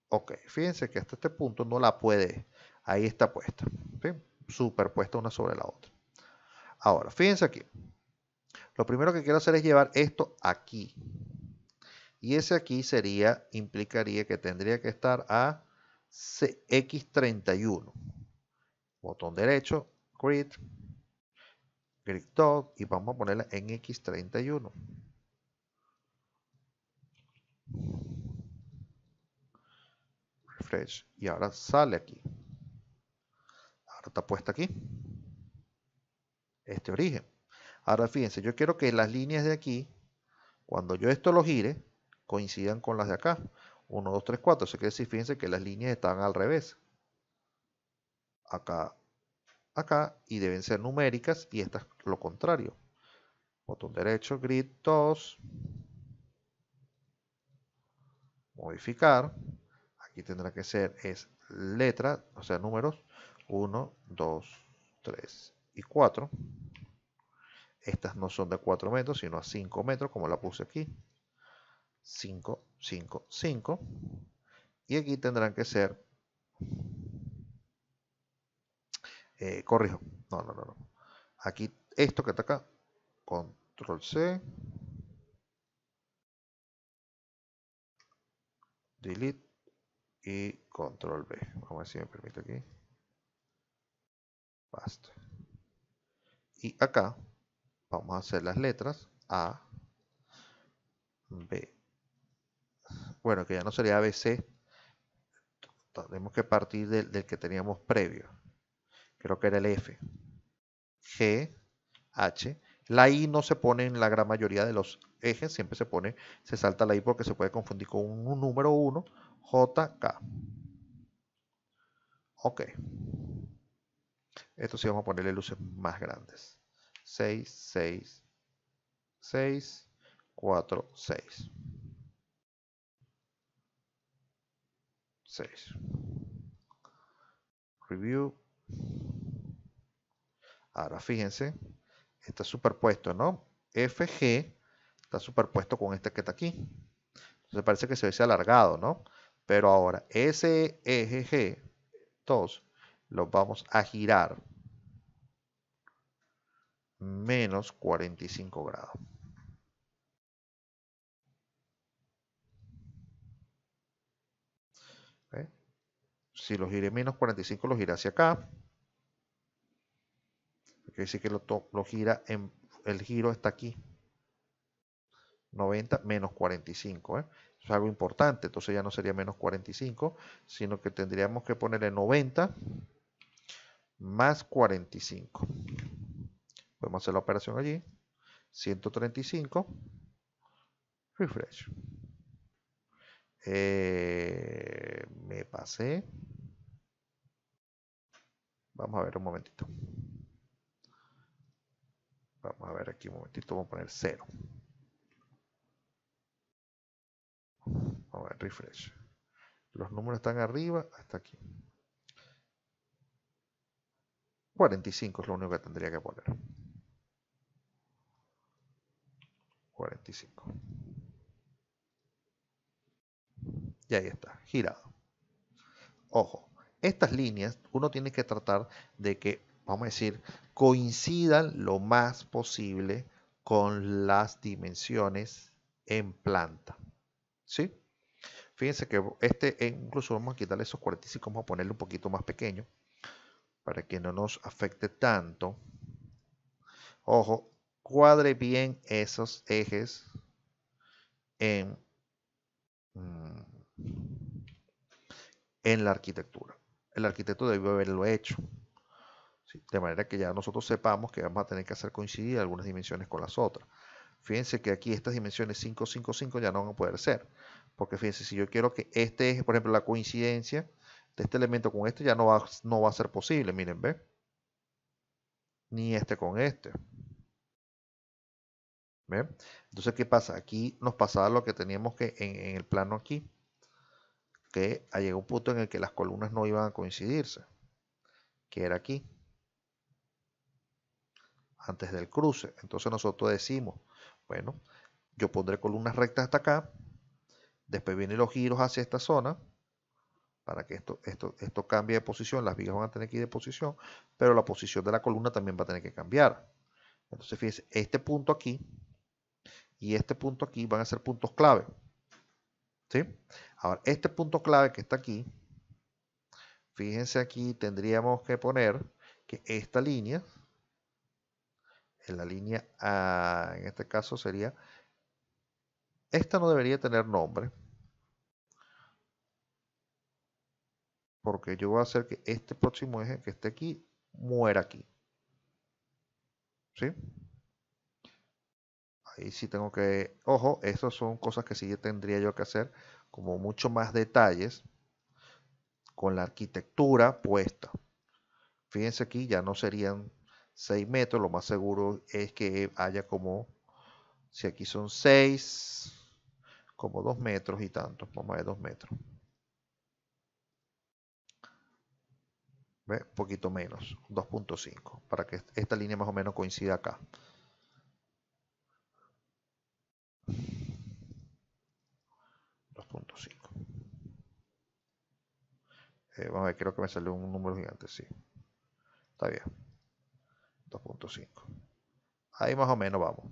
[SPEAKER 1] ok. Fíjense que hasta este punto no la puede. Ahí está puesta. Superpuesta una sobre la otra. Ahora, fíjense aquí. Lo primero que quiero hacer es llevar esto aquí. Y ese aquí sería, implicaría que tendría que estar a X31. Botón derecho, grid, grid top y vamos a ponerla en X31. Refresh, y ahora sale aquí. Ahora está puesta aquí. Este origen. Ahora fíjense, yo quiero que las líneas de aquí, cuando yo esto lo gire, coincidan con las de acá. 1, 2, 3, 4. Eso quiere decir, fíjense que las líneas están al revés. Acá, acá, y deben ser numéricas, y estas lo contrario. Botón derecho, grid 2. Modificar. Aquí tendrá que ser, es letra, o sea, números 1, 2, 3 y 4. Estas no son de 4 metros, sino a 5 metros, como la puse aquí. 5, 5, 5. Y aquí tendrán que ser... Eh, corrijo. No, no, no, no. Aquí, esto que está acá. Control C. Delete. Y control B. Vamos a ver si me permite aquí. Basta. Y acá vamos a hacer las letras A, B, bueno, que ya no sería ABC, tenemos que partir del, que teníamos previo, creo que era el F, G, H, la I no se pone en la gran mayoría de los ejes, siempre se pone, se salta la I porque se puede confundir con un, número 1, J, K. Ok. Esto sí vamos a ponerle luces más grandes. 6, 6, 6, 4, 6. Review. Ahora fíjense, está superpuesto, ¿no? FG está superpuesto con este que está aquí. Entonces parece que se ve alargado, ¿no? Pero ahora e, g 2 lo vamos a girar menos 45 grados. si lo giré menos 45 lo gira hacia acá. Quiere decir que lo, gira en, el giro está aquí. 90 menos 45. ¿eh? Es algo importante. Entonces ya no sería menos 45, sino que tendríamos que ponerle 90 más 45. Podemos hacer la operación allí. 135. Refresh. Eh, me pasé. Vamos a ver un momentito. Vamos a ver aquí un momentito. Vamos a poner 0. Vamos a ver, refresh. Los números están arriba hasta aquí. 45 es lo único que tendría que poner. 45. Y ahí está, girado. Ojo, estas líneas uno tiene que tratar de que, vamos a decir, coincidan lo más posible con las dimensiones en planta. ¿Sí? Fíjense que este, incluso vamos a quitarle esos 45, vamos a ponerle un poquito más pequeño para que no nos afecte tanto. Ojo, cuadre bien esos ejes en... Mm, en la arquitectura. El arquitecto debe haberlo hecho. De manera que ya nosotros sepamos que vamos a tener que hacer coincidir algunas dimensiones con las otras. Fíjense que aquí estas dimensiones 5, 5, 5 ya no van a poder ser. Porque fíjense, si yo quiero que este es, por ejemplo, la coincidencia de este elemento con este, ya no va, no va a ser posible. Miren, ¿ven? Ni este con este. ¿Ven? Entonces, ¿qué pasa? Aquí nos pasaba lo que teníamos que en el plano aquí que llegó un punto en el que las columnas no iban a coincidirse, que era aquí, antes del cruce. Entonces nosotros decimos, bueno, yo pondré columnas rectas hasta acá, después vienen los giros hacia esta zona, para que esto, esto, esto cambie de posición, las vigas van a tener que ir de posición, pero la posición de la columna también va a tener que cambiar. Entonces fíjense, este punto aquí y este punto aquí van a ser puntos clave. ¿sí? Ahora, este punto clave que está aquí, fíjense aquí, tendríamos que poner que esta línea, en la línea A, en este caso sería, esta no debería tener nombre, porque yo voy a hacer que este próximo eje que esté aquí muera aquí. ¿Sí? y si tengo que, ojo, estas son cosas que sí tendría yo que hacer, como mucho más detalles con la arquitectura puesta. Fíjense aquí, ya no serían 6 metros, lo más seguro es que haya como, si aquí son 6, como 2 metros y tanto, vamos a ver 2 metros. ve poquito menos, 2.5, para que esta línea más o menos coincida acá. 2.5. Eh, vamos a ver, creo que me salió un número gigante, sí. Está bien. 2.5. Ahí más o menos vamos.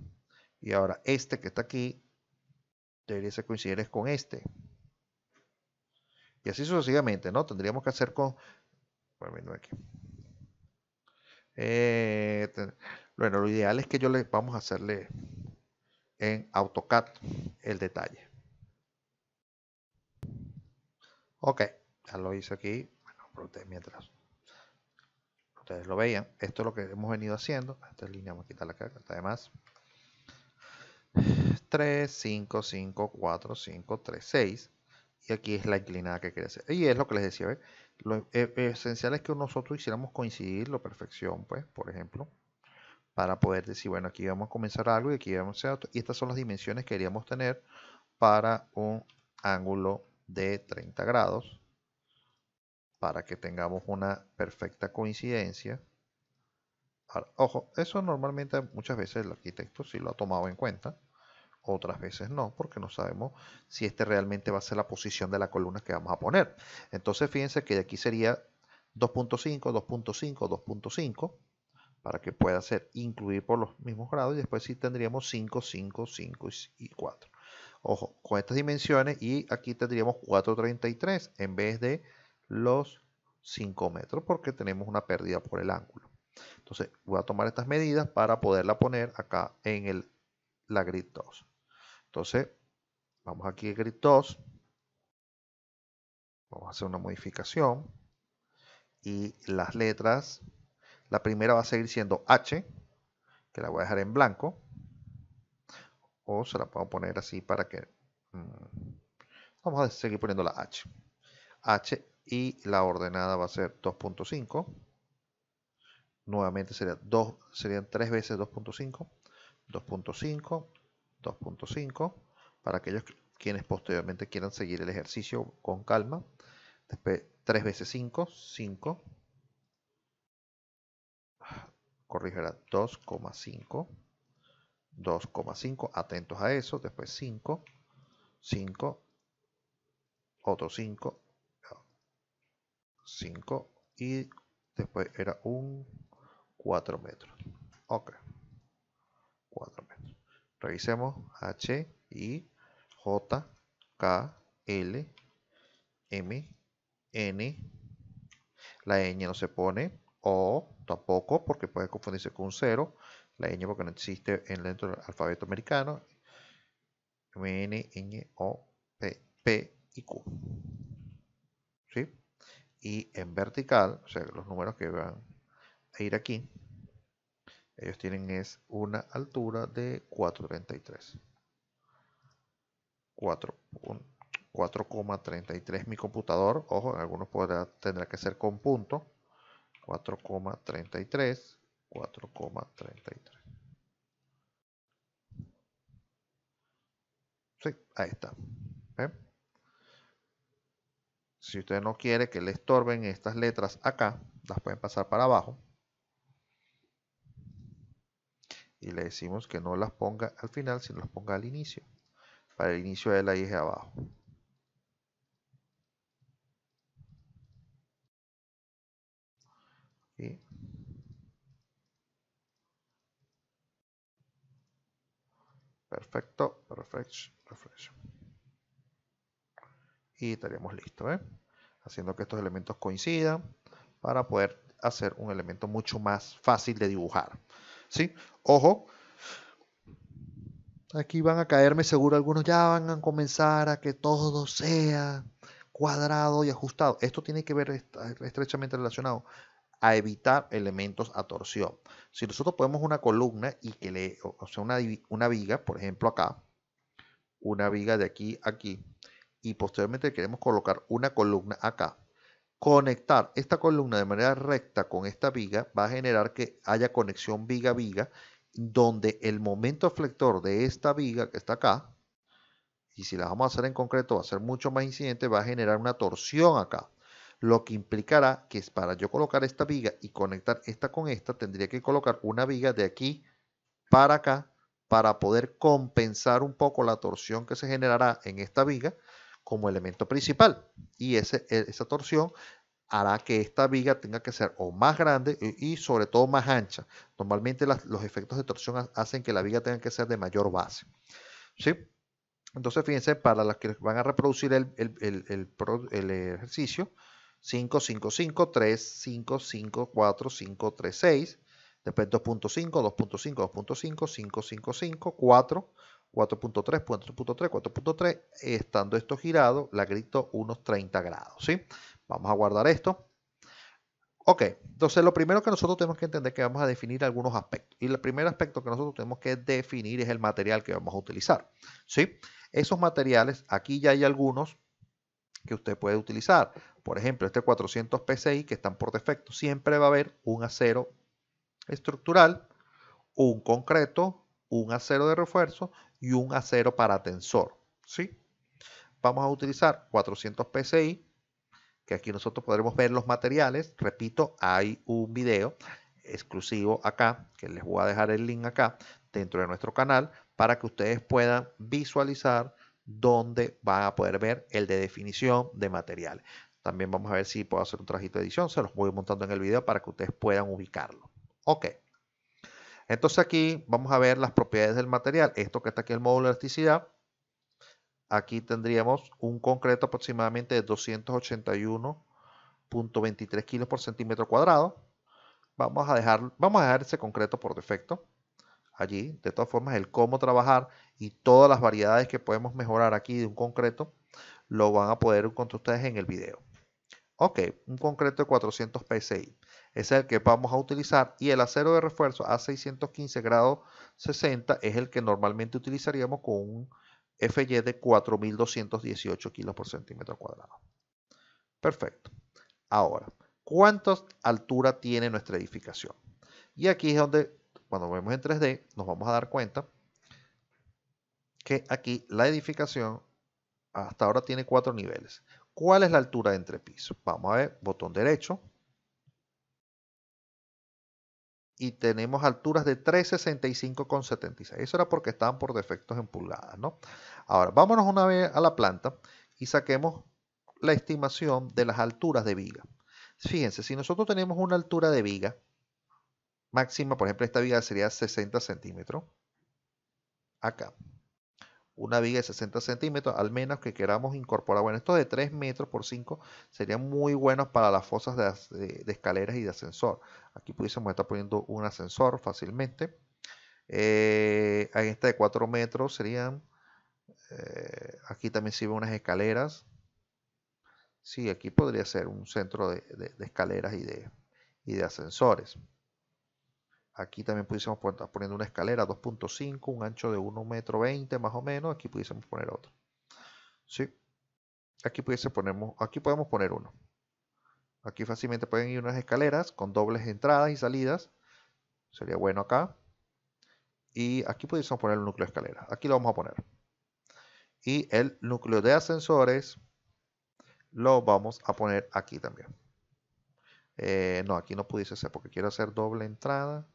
[SPEAKER 1] Y ahora este que está aquí debería ser coincidir con este. Y así sucesivamente, ¿no? Tendríamos que hacer con... Bueno, eh, bueno, lo ideal es que yo le vamos a hacerle en AutoCAD el detalle. Ok, ya lo hice aquí. Bueno, ustedes mientras ustedes lo veían, esto es lo que hemos venido haciendo. Esta línea vamos a quitarla la que está de 3, 5, 5, 4, 5, 3, 6. Y aquí es la inclinada que quiere hacer. Y es lo que les decía, Lo e, esencial es que nosotros hiciéramos coincidirlo la perfección, pues, por ejemplo, para poder decir, bueno, aquí vamos a comenzar algo y aquí vamos a hacer otro. Y estas son las dimensiones que queríamos tener para un ángulo de 30 grados para que tengamos una perfecta coincidencia. ojo, eso normalmente muchas veces el arquitecto sí lo ha tomado en cuenta, otras veces no, porque no sabemos si este realmente va a ser la posición de la columna que vamos a poner. Entonces fíjense que de aquí sería 2.5, 2.5, 2.5 para que pueda ser incluir por los mismos grados y después sí tendríamos 5, 5, 5 y 4. Ojo, con estas dimensiones y aquí tendríamos 4.33 en vez de los 5 metros porque tenemos una pérdida por el ángulo. Entonces voy a tomar estas medidas para poderla poner acá en el, la grid 2. Entonces vamos aquí a grid 2. Vamos a hacer una modificación. Y las letras, la primera va a seguir siendo H, que la voy a dejar en blanco o se la puedo poner así para que mm, vamos a seguir poniendo la h h y la ordenada va a ser 2.5 nuevamente sería 2 serían 3 veces 2.5 2.5 2.5 para aquellos quienes posteriormente quieran seguir el ejercicio con calma después 3 veces 5 5 corrigerá 2,5 2,5, atentos a eso, después 5, 5, otro 5, 5 y después era un 4 metros. Ok, 4 metros. Revisemos H, I, J, K, L, M, N. La ñ no se pone, O tampoco, porque puede confundirse con un 0 la ñ porque no existe en dentro del alfabeto americano, M, N, Ñ, O, P, P y Q. ¿Sí? Y en vertical, o sea, los números que van a ir aquí, ellos tienen es una altura de 433. 4,33 mi computador, ojo, en algunos podrá, tendrá que ser con punto, 4,33 4,33 Sí, ahí está. ¿eh? Si usted no quiere que le estorben estas letras acá, las pueden pasar para abajo. Y le decimos que no las ponga al final, sino las ponga al inicio. Para el inicio de la I abajo. Perfecto, refresh, refresh. Y estaríamos listos, ¿eh? haciendo que estos elementos coincidan para poder hacer un elemento mucho más fácil de dibujar. ¿sí? Ojo, aquí van a caerme seguro algunos, ya van a comenzar a que todo sea cuadrado y ajustado. Esto tiene que ver estrechamente relacionado a evitar elementos a torsión. Si nosotros ponemos una columna y que le, o sea, una, una viga, por ejemplo acá, una viga de aquí a aquí, y posteriormente queremos colocar una columna acá, conectar esta columna de manera recta con esta viga va a generar que haya conexión viga-viga, donde el momento flector de esta viga que está acá, y si la vamos a hacer en concreto va a ser mucho más incidente, va a generar una torsión acá lo que implicará que para yo colocar esta viga y conectar esta con esta, tendría que colocar una viga de aquí para acá para poder compensar un poco la torsión que se generará en esta viga como elemento principal. Y e, esa torsión hará que esta viga tenga que ser o más grande y, sobre todo más ancha. Normalmente los efectos de torsión hacen que la viga tenga que ser de mayor base. ¿Sí? Entonces, fíjense, para las que van a reproducir el ejercicio, 555, 355, 6 después 2.5, 2.5, 2.5, 5, 4, 4.3, 4.3, 4.3, estando esto girado, la grito unos 30 grados, ¿sí? Vamos a guardar esto. Ok, entonces lo primero que nosotros tenemos que entender es que vamos a definir algunos aspectos. Y el primer aspecto que nosotros tenemos que definir es el material que vamos a utilizar, ¿sí? Esos materiales, aquí ya hay algunos que usted puede utilizar. Por ejemplo, este 400 PCI que están por defecto, siempre va a haber un acero estructural, un concreto, un acero de refuerzo y un acero para tensor. ¿sí? Vamos a utilizar 400 PCI, que aquí nosotros podremos ver los materiales. Repito, hay un video exclusivo acá, que les voy a dejar el link acá dentro de nuestro canal para que ustedes puedan visualizar dónde van a poder ver el de definición de materiales. También vamos a ver si puedo hacer un trajito de edición. Se los voy montando en el video para que ustedes puedan ubicarlo. Ok. Entonces aquí vamos a ver las propiedades del material. Esto que está aquí el módulo de elasticidad. Aquí tendríamos un concreto aproximadamente de 281.23 kilos por centímetro cuadrado. Vamos a, dejar, vamos a dejar ese concreto por defecto allí. De todas formas, el cómo trabajar y todas las variedades que podemos mejorar aquí de un concreto lo van a poder encontrar ustedes en el video. Ok, un concreto de 400 PSI. Es el que vamos a utilizar y el acero de refuerzo a 615 grados 60 es el que normalmente utilizaríamos con un FY de 4.218 kilos por centímetro cuadrado. Perfecto. Ahora, ¿cuánta altura tiene nuestra edificación? Y aquí es donde, cuando vemos en 3D, nos vamos a dar cuenta que aquí la edificación hasta ahora tiene cuatro niveles. ¿Cuál es la altura de entrepiso? Vamos a ver, botón derecho. Y tenemos alturas de 365,76. Eso era porque estaban por defectos en pulgadas, ¿no? Ahora, vámonos una vez a la planta y saquemos la estimación de las alturas de viga. Fíjense, si nosotros tenemos una altura de viga máxima, por ejemplo, esta viga sería 60 centímetros. Acá una viga de 60 centímetros, al menos que queramos incorporar. Bueno, estos de 3 metros por 5 serían muy buenos para las fosas de, escaleras y de ascensor. Aquí pudiésemos estar poniendo un ascensor fácilmente. Eh, en este de 4 metros serían, eh, aquí también sirven unas escaleras. Sí, aquí podría ser un centro de, escaleras y de ascensores. Aquí también pudiésemos poner, poniendo una escalera 2.5, un ancho de 1 metro 20 más o menos. Aquí pudiésemos poner otro. ¿Sí? Aquí, pudiese ponemos, aquí podemos poner uno. Aquí fácilmente pueden ir unas escaleras con dobles entradas y salidas. Sería bueno acá. Y aquí pudiésemos poner el núcleo de escalera. Aquí lo vamos a poner. Y el núcleo de ascensores lo vamos a poner aquí también. Eh, no, aquí no pudiese ser porque quiero hacer doble entrada.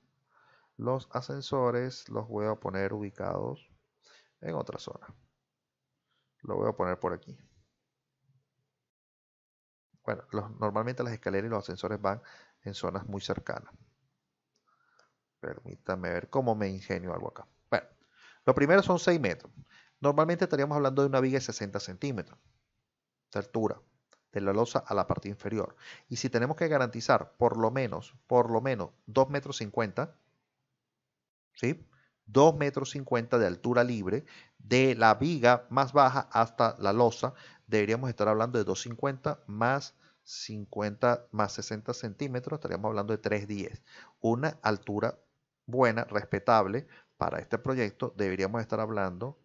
[SPEAKER 1] Los ascensores los voy a poner ubicados en otra zona. Lo voy a poner por aquí. Bueno, normalmente las escaleras y los ascensores van en zonas muy cercanas. Permítame ver cómo me ingenio algo acá. Bueno, lo primero son 6 metros. Normalmente estaríamos hablando de una viga de 60 centímetros de altura de la losa a la parte inferior. Y si tenemos que garantizar por lo menos, por lo menos 2 metros 50, ¿sí? 2 metros 50 de altura libre, de la viga más baja hasta la losa, deberíamos estar hablando de 250 más 50 más 60 centímetros, estaríamos hablando de 310. Una altura buena, respetable para este proyecto, deberíamos estar hablando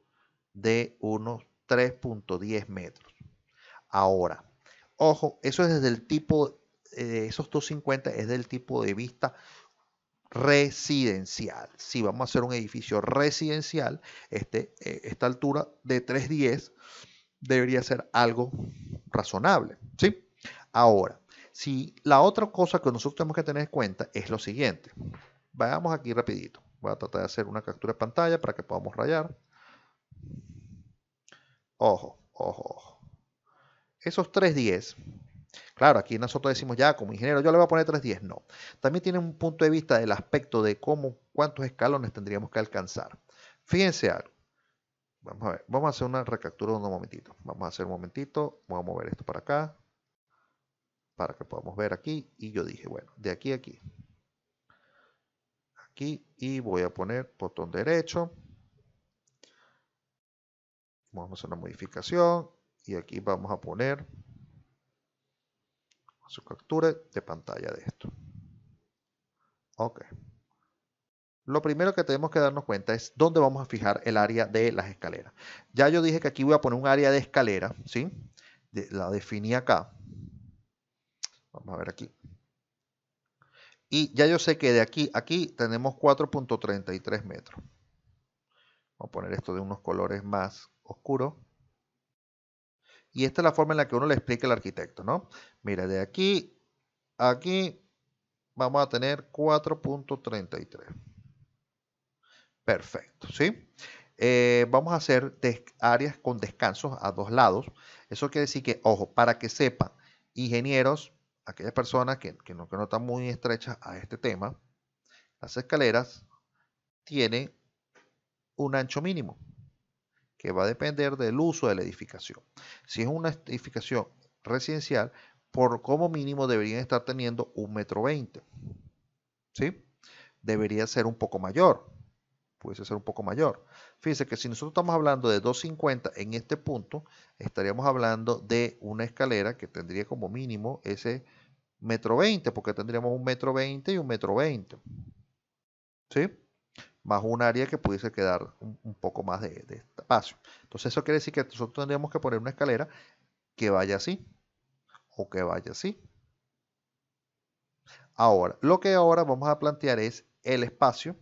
[SPEAKER 1] de unos 3.10 metros. Ahora, ojo, eso es desde el tipo, eh, esos 250 es del tipo de vista residencial. Si vamos a hacer un edificio residencial, este, eh, esta altura de 310 debería ser algo razonable. ¿sí? Ahora, si la otra cosa que nosotros tenemos que tener en cuenta es lo siguiente. veamos aquí rapidito. Voy a tratar de hacer una captura de pantalla para que podamos rayar. Ojo, ojo, ojo. Esos 310 Claro, aquí nosotros decimos ya, como ingeniero, yo le voy a poner 3.10. No. También tiene un punto de vista del aspecto de cómo, cuántos escalones tendríamos que alcanzar. Fíjense algo. Vamos a vamos a hacer una recaptura un momentito. Vamos a hacer un momentito, vamos a mover esto para acá, para que podamos ver aquí. Y yo dije, bueno, de aquí a aquí. Aquí y voy a poner botón derecho. Vamos a hacer una modificación y aquí vamos a poner su captura de pantalla de esto. Ok. Lo primero que tenemos que darnos cuenta es dónde vamos a fijar el área de las escaleras. Ya yo dije que aquí voy a poner un área de escalera, ¿sí? De, la definí acá. Vamos a ver aquí. Y ya yo sé que de aquí a aquí tenemos 4.33 metros. Vamos a poner esto de unos colores más oscuros. Y esta es la forma en la que uno le explica al arquitecto, ¿no? Mira, de aquí aquí vamos a tener 4.33. Perfecto, ¿sí? Eh, vamos a hacer áreas con descansos a dos lados. Eso quiere decir que, ojo, para que sepan, ingenieros, aquellas personas que, no, que no están muy estrechas a este tema, las escaleras tienen un ancho mínimo que va a depender del uso de la edificación. Si es una edificación residencial, por como mínimo deberían estar teniendo un metro veinte. ¿Sí? Debería ser un poco mayor. Puede ser un poco mayor. Fíjense que si nosotros estamos hablando de 250 en este punto, estaríamos hablando de una escalera que tendría como mínimo ese metro veinte, porque tendríamos un metro veinte y un metro veinte. ¿Sí? más un área que pudiese quedar un, poco más de, de, espacio. Entonces eso quiere decir que nosotros tendríamos que poner una escalera que vaya así o que vaya así. Ahora, lo que ahora vamos a plantear es el espacio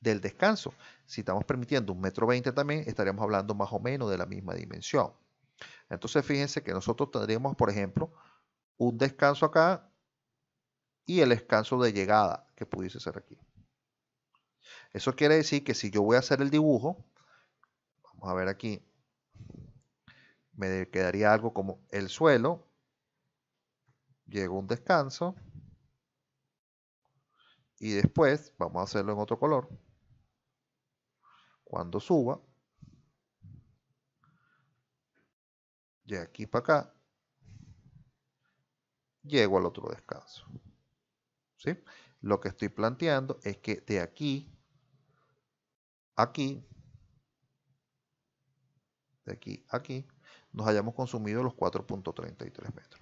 [SPEAKER 1] del descanso. Si estamos permitiendo un metro veinte también, estaríamos hablando más o menos de la misma dimensión. Entonces fíjense que nosotros tendríamos, por ejemplo, un descanso acá y el descanso de llegada que pudiese ser aquí. Eso quiere decir que si yo voy a hacer el dibujo, vamos a ver aquí, me quedaría algo como el suelo, llego a un descanso, y después vamos a hacerlo en otro color. Cuando suba, de aquí para acá, llego al otro descanso. ¿sí? Lo que estoy planteando es que de aquí aquí, de aquí a aquí, nos hayamos consumido los 4.33 metros.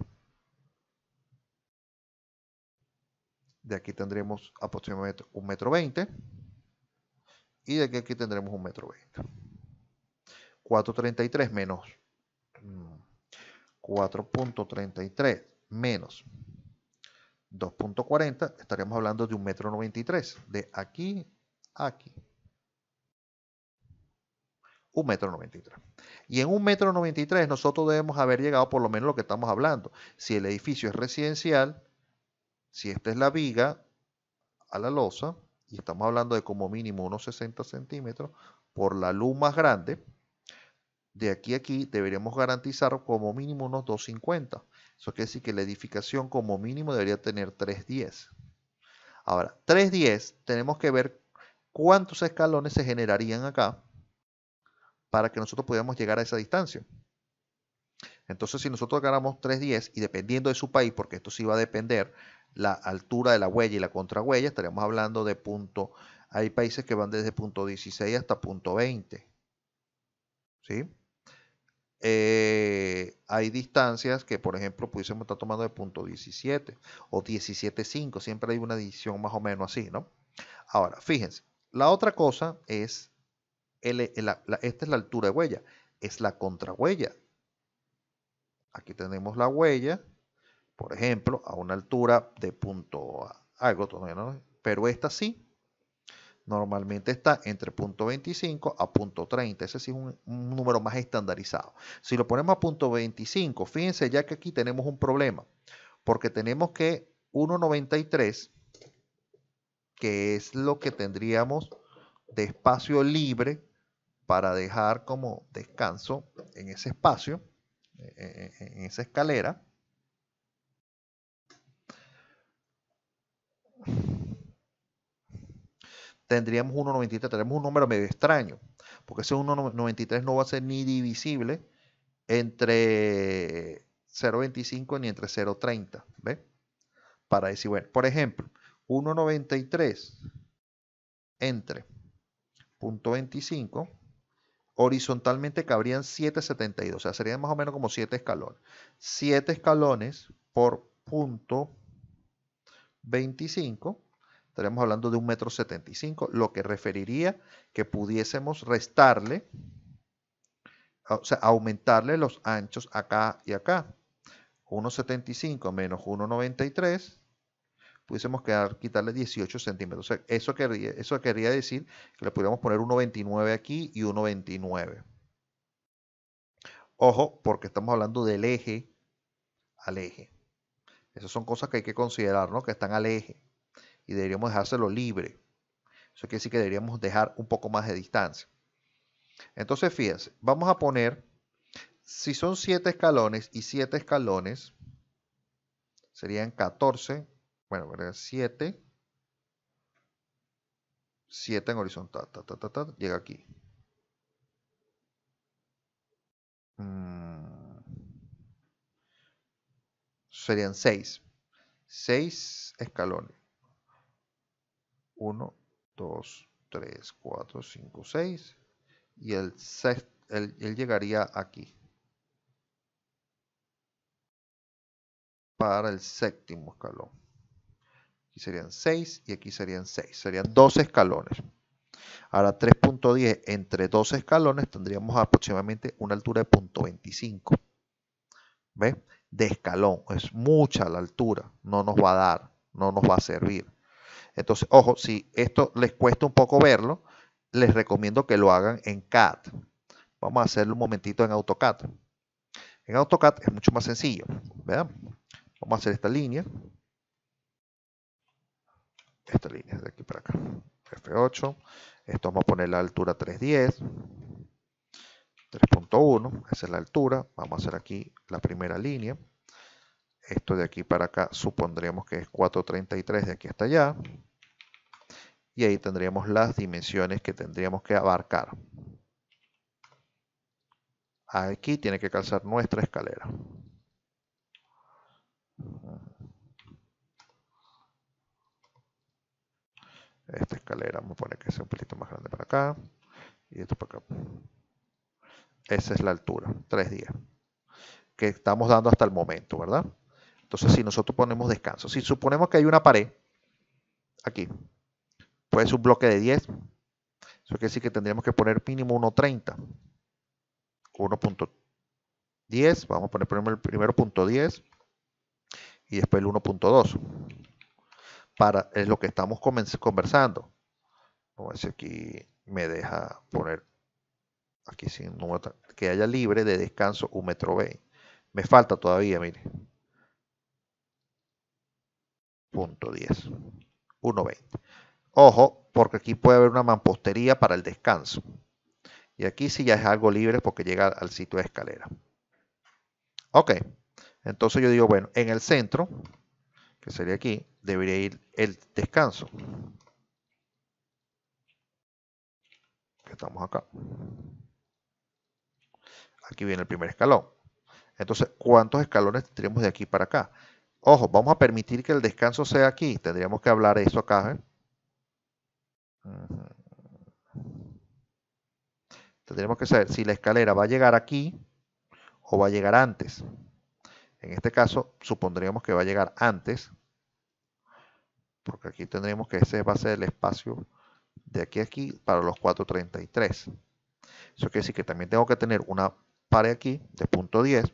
[SPEAKER 1] De aquí tendremos aproximadamente un metro 20 y de aquí, aquí tendremos un metro 20. 4.33 menos 4.33 mm, menos 2.40 estaríamos hablando de un metro 93 de aquí a aquí. 1,93 metro Y en un metro nosotros debemos haber llegado por lo menos lo que estamos hablando. Si el edificio es residencial, si esta es la viga a la losa, y estamos hablando de como mínimo unos 60 centímetros, por la luz más grande, de aquí a aquí deberíamos garantizar como mínimo unos 250. Eso quiere decir que la edificación como mínimo debería tener 310. Ahora, 310 tenemos que ver cuántos escalones se generarían acá para que nosotros pudiéramos llegar a esa distancia. Entonces, si nosotros agarramos 3.10 y dependiendo de su país, porque esto sí va a depender la altura de la huella y la contrahuella, estaríamos hablando de punto. Hay países que van desde punto 16 hasta punto 20. ¿Sí? Eh, hay distancias que, por ejemplo, pudiésemos estar tomando de punto 17 o 17.5. Siempre hay una división más o menos así, ¿no? Ahora, fíjense, la otra cosa es eh, esta es la altura de huella, es la contrahuella. Aquí tenemos la huella, por ejemplo, a una altura de punto algo, pero esta sí, normalmente está entre punto 25 a punto 30. Ese sí es un, número más estandarizado. Si lo ponemos a punto 25, fíjense ya que aquí tenemos un problema, porque tenemos que 1.93, que es lo que tendríamos de espacio libre para dejar como descanso en ese espacio, eh, eh, eh, en esa escalera. Tendríamos 1.93, tenemos un número medio extraño, porque ese 1.93 no va a ser ni divisible entre 0.25 ni entre 0.30, ¿ve? Para decir, bueno, por ejemplo, 1.93 entre 0.25 horizontalmente cabrían 772, o sea, serían más o menos como 7 escalones. 7 escalones por punto 25, estaríamos hablando de 1,75 m, lo que referiría que pudiésemos restarle, o sea, aumentarle los anchos acá y acá. 1,75 menos 1,93 pudiésemos quedar, quitarle 18 centímetros. eso, querría eso quería decir que le pudiéramos poner 1,29 aquí y 1,29. Ojo, porque estamos hablando del eje al eje. Esas son cosas que hay que considerar, ¿no? Que están al eje. Y deberíamos dejárselo libre. Eso quiere decir que deberíamos dejar un poco más de distancia. Entonces, fíjense, vamos a poner, si son 7 escalones y 7 escalones, serían 14 bueno, ¿verdad? 7, 7 en horizontal, ta, llega aquí. Mm. Serían 6, 6 escalones. 1, 2, 3, 4, 5, 6. Y el sexto, él llegaría aquí. Para el séptimo escalón. Aquí serían 6 y aquí serían 6. Serían 12 escalones. Ahora 3.10 entre 12 escalones tendríamos aproximadamente una altura de 0.25. ¿Ves? De escalón. Es mucha la altura. No nos va a dar. No nos va a servir. Entonces, ojo, si esto les cuesta un poco verlo, les recomiendo que lo hagan en CAD. Vamos a hacerlo un momentito en AutoCAD. En AutoCAD es mucho más sencillo. ¿verdad? Vamos a hacer esta línea esta línea de aquí para acá. F8. Esto vamos a poner la altura 310. 3.1, esa es la altura. Vamos a hacer aquí la primera línea. Esto de aquí para acá supondremos que es 433 de aquí hasta allá. Y ahí tendríamos las dimensiones que tendríamos que abarcar. Aquí tiene que calzar nuestra escalera. esta escalera vamos a poner que sea un poquito más grande para acá y esto para acá. Esa es la altura, tres días, que estamos dando hasta el momento, ¿verdad? Entonces, si nosotros ponemos descanso, si suponemos que hay una pared aquí, puede ser un bloque de 10, eso quiere decir que tendríamos que poner mínimo 1.30, 1.10, vamos a poner primero el primero punto 10 y después el 1.2 para es lo que estamos conversando. Vamos a ver aquí me deja poner aquí sin número que haya libre de descanso un metro B. Me falta todavía, mire. Punto 10. 1.20. Ojo, porque aquí puede haber una mampostería para el descanso. Y aquí sí ya es algo libre porque llega al sitio de escalera. Ok. Entonces yo digo, bueno, en el centro que sería aquí, debería ir el descanso. estamos acá. Aquí viene el primer escalón. Entonces, ¿cuántos escalones tendríamos de aquí para acá? Ojo, vamos a permitir que el descanso sea aquí. Tendríamos que hablar eso acá. ¿eh? Tendríamos que saber si la escalera va a llegar aquí o va a llegar antes. En este caso, supondríamos que va a llegar antes porque aquí tendremos que ese va a ser el espacio de aquí a aquí para los 433. Eso quiere decir que también tengo que tener una pared aquí de punto 10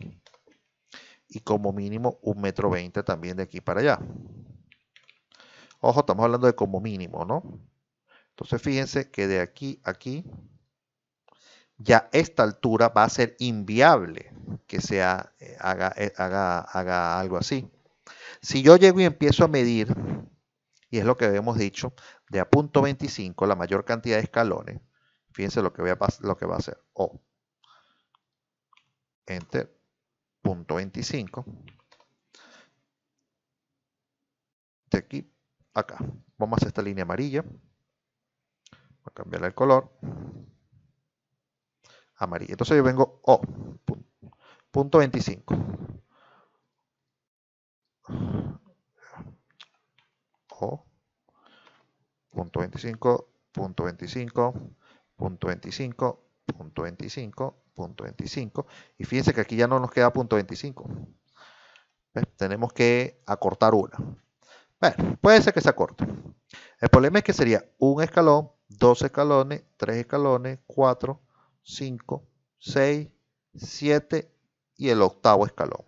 [SPEAKER 1] y como mínimo un metro 20 también de aquí para allá. Ojo, estamos hablando de como mínimo, ¿no? Entonces fíjense que de aquí a aquí ya esta altura va a ser inviable que sea, eh, eh, haga, haga algo así. Si yo llego y empiezo a medir y es lo que habíamos dicho, de a punto 25, la mayor cantidad de escalones, fíjense lo que, a, lo que va a ser O, enter, punto 25, de aquí, acá, vamos a hacer esta línea amarilla, voy a cambiarle el color, amarillo. Entonces yo vengo O, punto 25 punto 25, punto 25, punto 25, punto 25, punto 25. Y fíjense que aquí ya no nos queda punto 25. Tenemos que acortar una. Bueno, puede ser que se acorte. El problema es que sería un escalón, dos escalones, tres escalones, cuatro, cinco, seis, siete y el octavo escalón.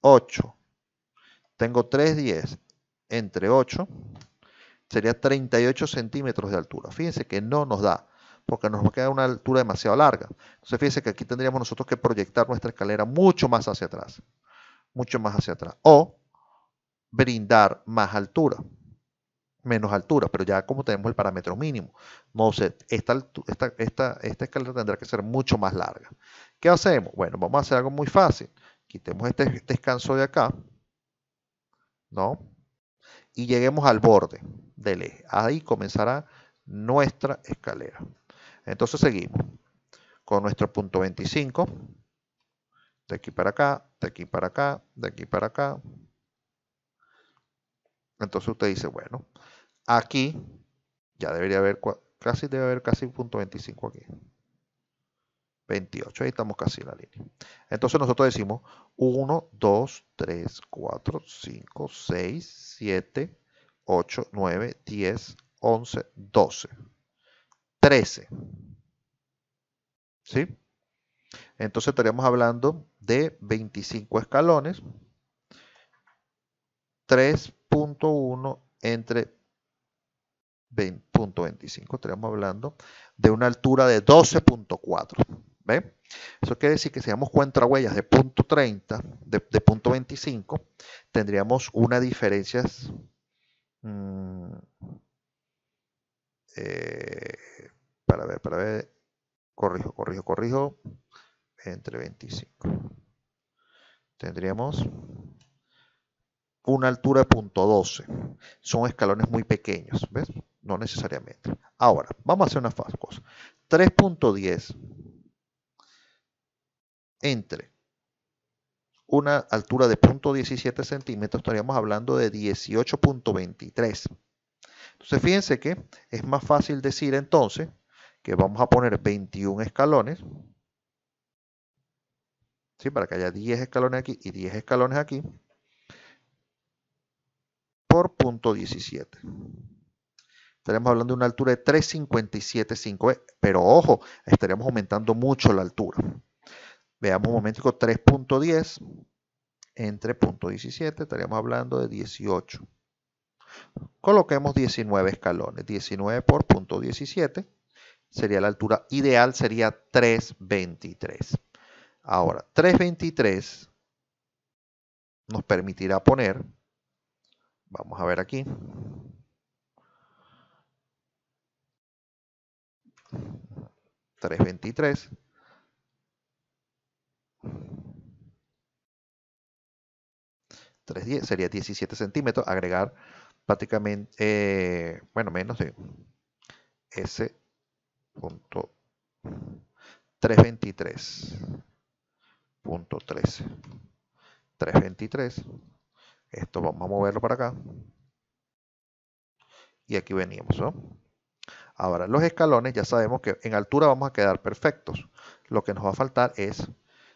[SPEAKER 1] Ocho. Tengo tres, diez entre 8 sería 38 centímetros de altura. Fíjense que no nos da, porque nos queda una altura demasiado larga. Entonces fíjense que aquí tendríamos nosotros que proyectar nuestra escalera mucho más hacia atrás, mucho más hacia atrás, o brindar más altura, menos altura, pero ya como tenemos el parámetro mínimo, no esta, esta, esta escalera tendrá que ser mucho más larga. ¿Qué hacemos? Bueno, vamos a hacer algo muy fácil. Quitemos este descanso de acá, ¿no? y lleguemos al borde del eje. Ahí comenzará nuestra escalera. Entonces seguimos con nuestro punto 25. De aquí para acá, de aquí para acá, de aquí para acá. Entonces usted dice, bueno, aquí ya debería haber, casi debe haber casi un punto 25 aquí. 28, ahí estamos casi en la línea. Entonces nosotros decimos 1, 2, 3, 4, 5, 6, 7, 8, 9, 10, 11, 12, 13. ¿Sí? Entonces estaríamos hablando de 25 escalones. 3.1 entre 20.25. Estaríamos hablando de una altura de 12.4. ¿Ve? Eso quiere decir que si damos cuenta huellas de punto 30, de, punto 25, tendríamos una diferencia mm, eh, para ver, para ver, corrijo, corrijo, corrijo, entre 25. Tendríamos una altura de punto 12. Son escalones muy pequeños, ¿ves? No necesariamente. Ahora, vamos a hacer una cosa. 3.10 entre una altura de 0.17 centímetros, estaríamos hablando de 18.23. Entonces fíjense que es más fácil decir entonces que vamos a poner 21 escalones, ¿sí? para que haya 10 escalones aquí y 10 escalones aquí, por 0.17. Estaríamos hablando de una altura de 357.5, eh, pero ojo, estaríamos aumentando mucho la altura. Veamos un momento, 3.10 entre .17 estaríamos hablando de 18. Coloquemos 19 escalones. 19 por .17 sería la altura ideal, sería 3.23. Ahora, 3.23 nos permitirá poner, vamos a ver aquí, $3.23 310 sería 17 centímetros, agregar prácticamente, eh, bueno, menos de ese punto 13 323. Esto vamos a moverlo para acá. Y aquí venimos, Ahora, los escalones ya sabemos que en altura vamos a quedar perfectos. Lo que nos va a faltar es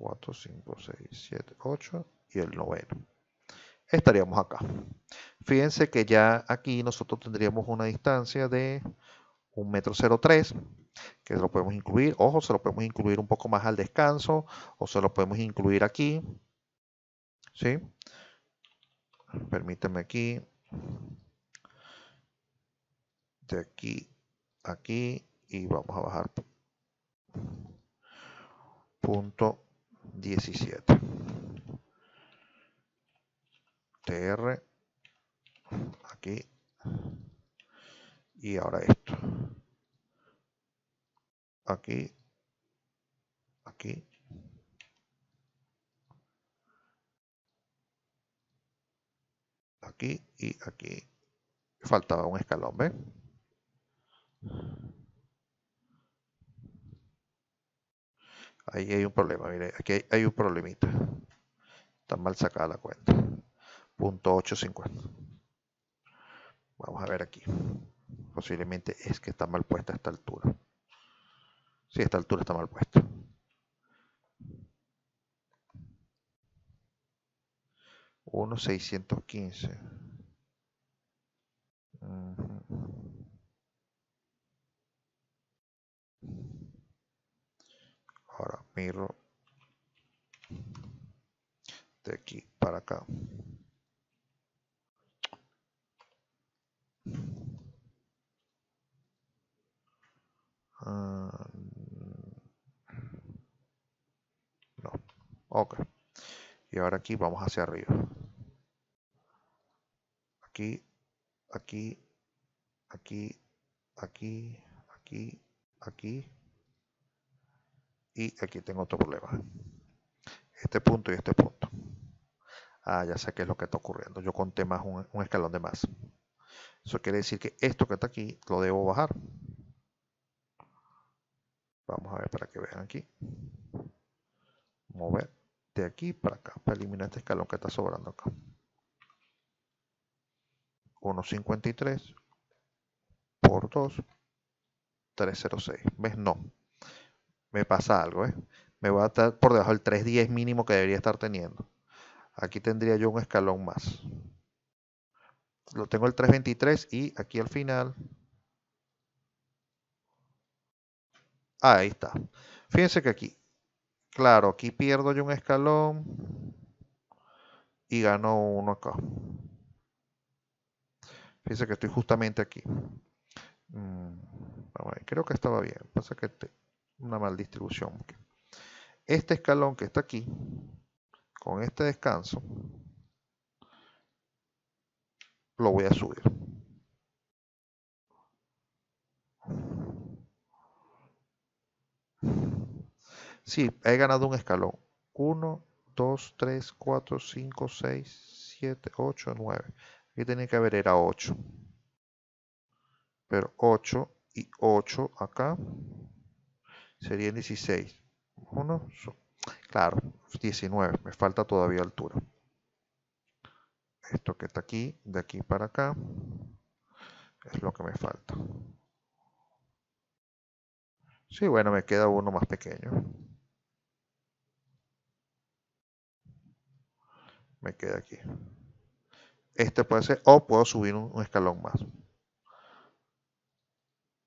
[SPEAKER 1] 4, 5, 6, 7, 8 y el noveno. Estaríamos acá. Fíjense que ya aquí nosotros tendríamos una distancia de 1,03 metro 03 que lo podemos incluir, ojo, se lo podemos incluir un poco más al descanso o se lo podemos incluir aquí, ¿sí? Permíteme aquí, de aquí, aquí y vamos a bajar punto 17. TR, aquí, y ahora esto. Aquí, aquí. Aquí y aquí. Faltaba un escalón, ve Ahí hay un problema, mire, aquí hay, un problemita. Está mal sacada la cuenta. Punto 850. Vamos a ver aquí. Posiblemente es que está mal puesta a esta altura. Sí, esta altura está mal puesta. 1615 seiscientos de aquí para acá. Ah, no. Ok. Y ahora aquí vamos hacia arriba. Aquí, aquí, aquí, aquí, aquí, aquí y aquí tengo otro problema. Este punto y este punto. Ah, ya sé qué es lo que está ocurriendo. Yo conté más un, escalón de más. Eso quiere decir que esto que está aquí lo debo bajar. Vamos a ver para que vean aquí. Mover de aquí para acá, para eliminar este escalón que está sobrando acá. 1.53 por 2, 306. ¿Ves? No me pasa algo, ¿eh? Me voy a estar por debajo del 3.10 mínimo que debería estar teniendo. Aquí tendría yo un escalón más. Lo tengo el 3.23 y aquí al final. Ah, ahí está. Fíjense que aquí, claro, aquí pierdo yo un escalón y gano uno acá. Fíjense que estoy justamente aquí. Mm, creo que estaba bien. Pasa que una mal distribución. Este escalón que está aquí, con este descanso, lo voy a subir. Sí, he ganado un escalón. 1, 2, 3, 4, 5, 6, 7, 8, 9. Aquí tenía que haber era 8. Pero 8 y 8 acá sería 16. 1, claro, 19, me falta todavía altura. Esto que está aquí, de aquí para acá, es lo que me falta. Sí, bueno, me queda uno más pequeño. Me queda aquí. Este puede ser, o puedo subir un, escalón más.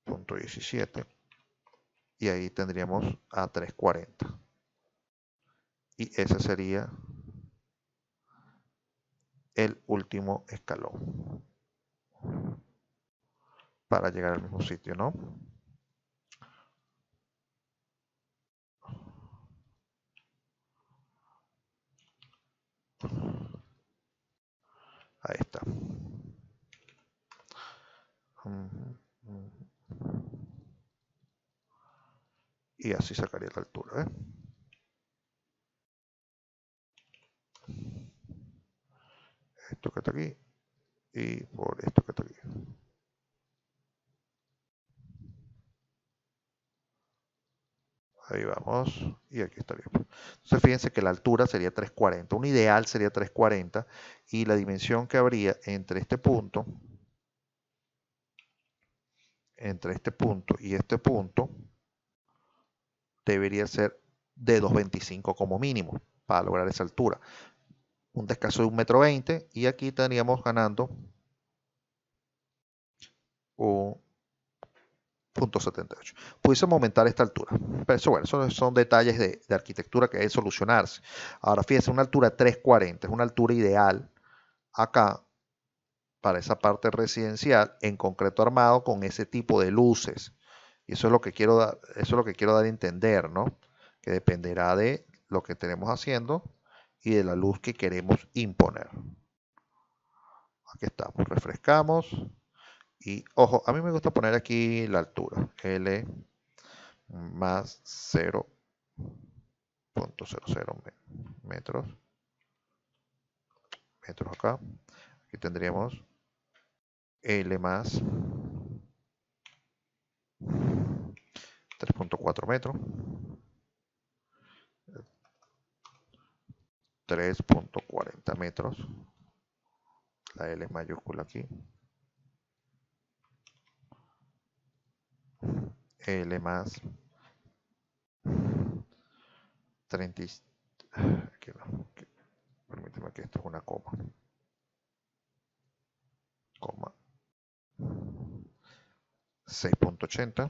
[SPEAKER 1] Punto 17 y ahí tendríamos a 340. Y ese sería el último escalón para llegar al mismo sitio, ¿no? Ahí está. Mm, mm, mm y así sacaría la altura. ¿eh? Esto que está aquí y por esto que está aquí. Ahí vamos. Y aquí estaría. Entonces fíjense que la altura sería 340. Un ideal sería 340. Y la dimensión que habría entre este punto, entre este punto y este punto, debería ser de 2.25 como mínimo para lograr esa altura. Un descanso de 1,20 m y aquí estaríamos ganando punto 78 Pudiésemos aumentar esta altura. Pero eso, bueno, son detalles de, arquitectura que deben solucionarse. Ahora fíjense, una altura 3.40 es una altura ideal acá para esa parte residencial en concreto armado con ese tipo de luces. Y eso es lo que quiero dar, eso es lo que quiero dar a entender, ¿no? Que dependerá de lo que tenemos haciendo y de la luz que queremos imponer. Aquí estamos, refrescamos. Y ojo, a mí me gusta poner aquí la altura, L más 0.00 metros. Metros acá. Aquí tendríamos L más 3.4 metros. 3.40 metros. La L mayúscula aquí. L más 30. Aquí Permíteme que esto es una coma. Coma. 6.80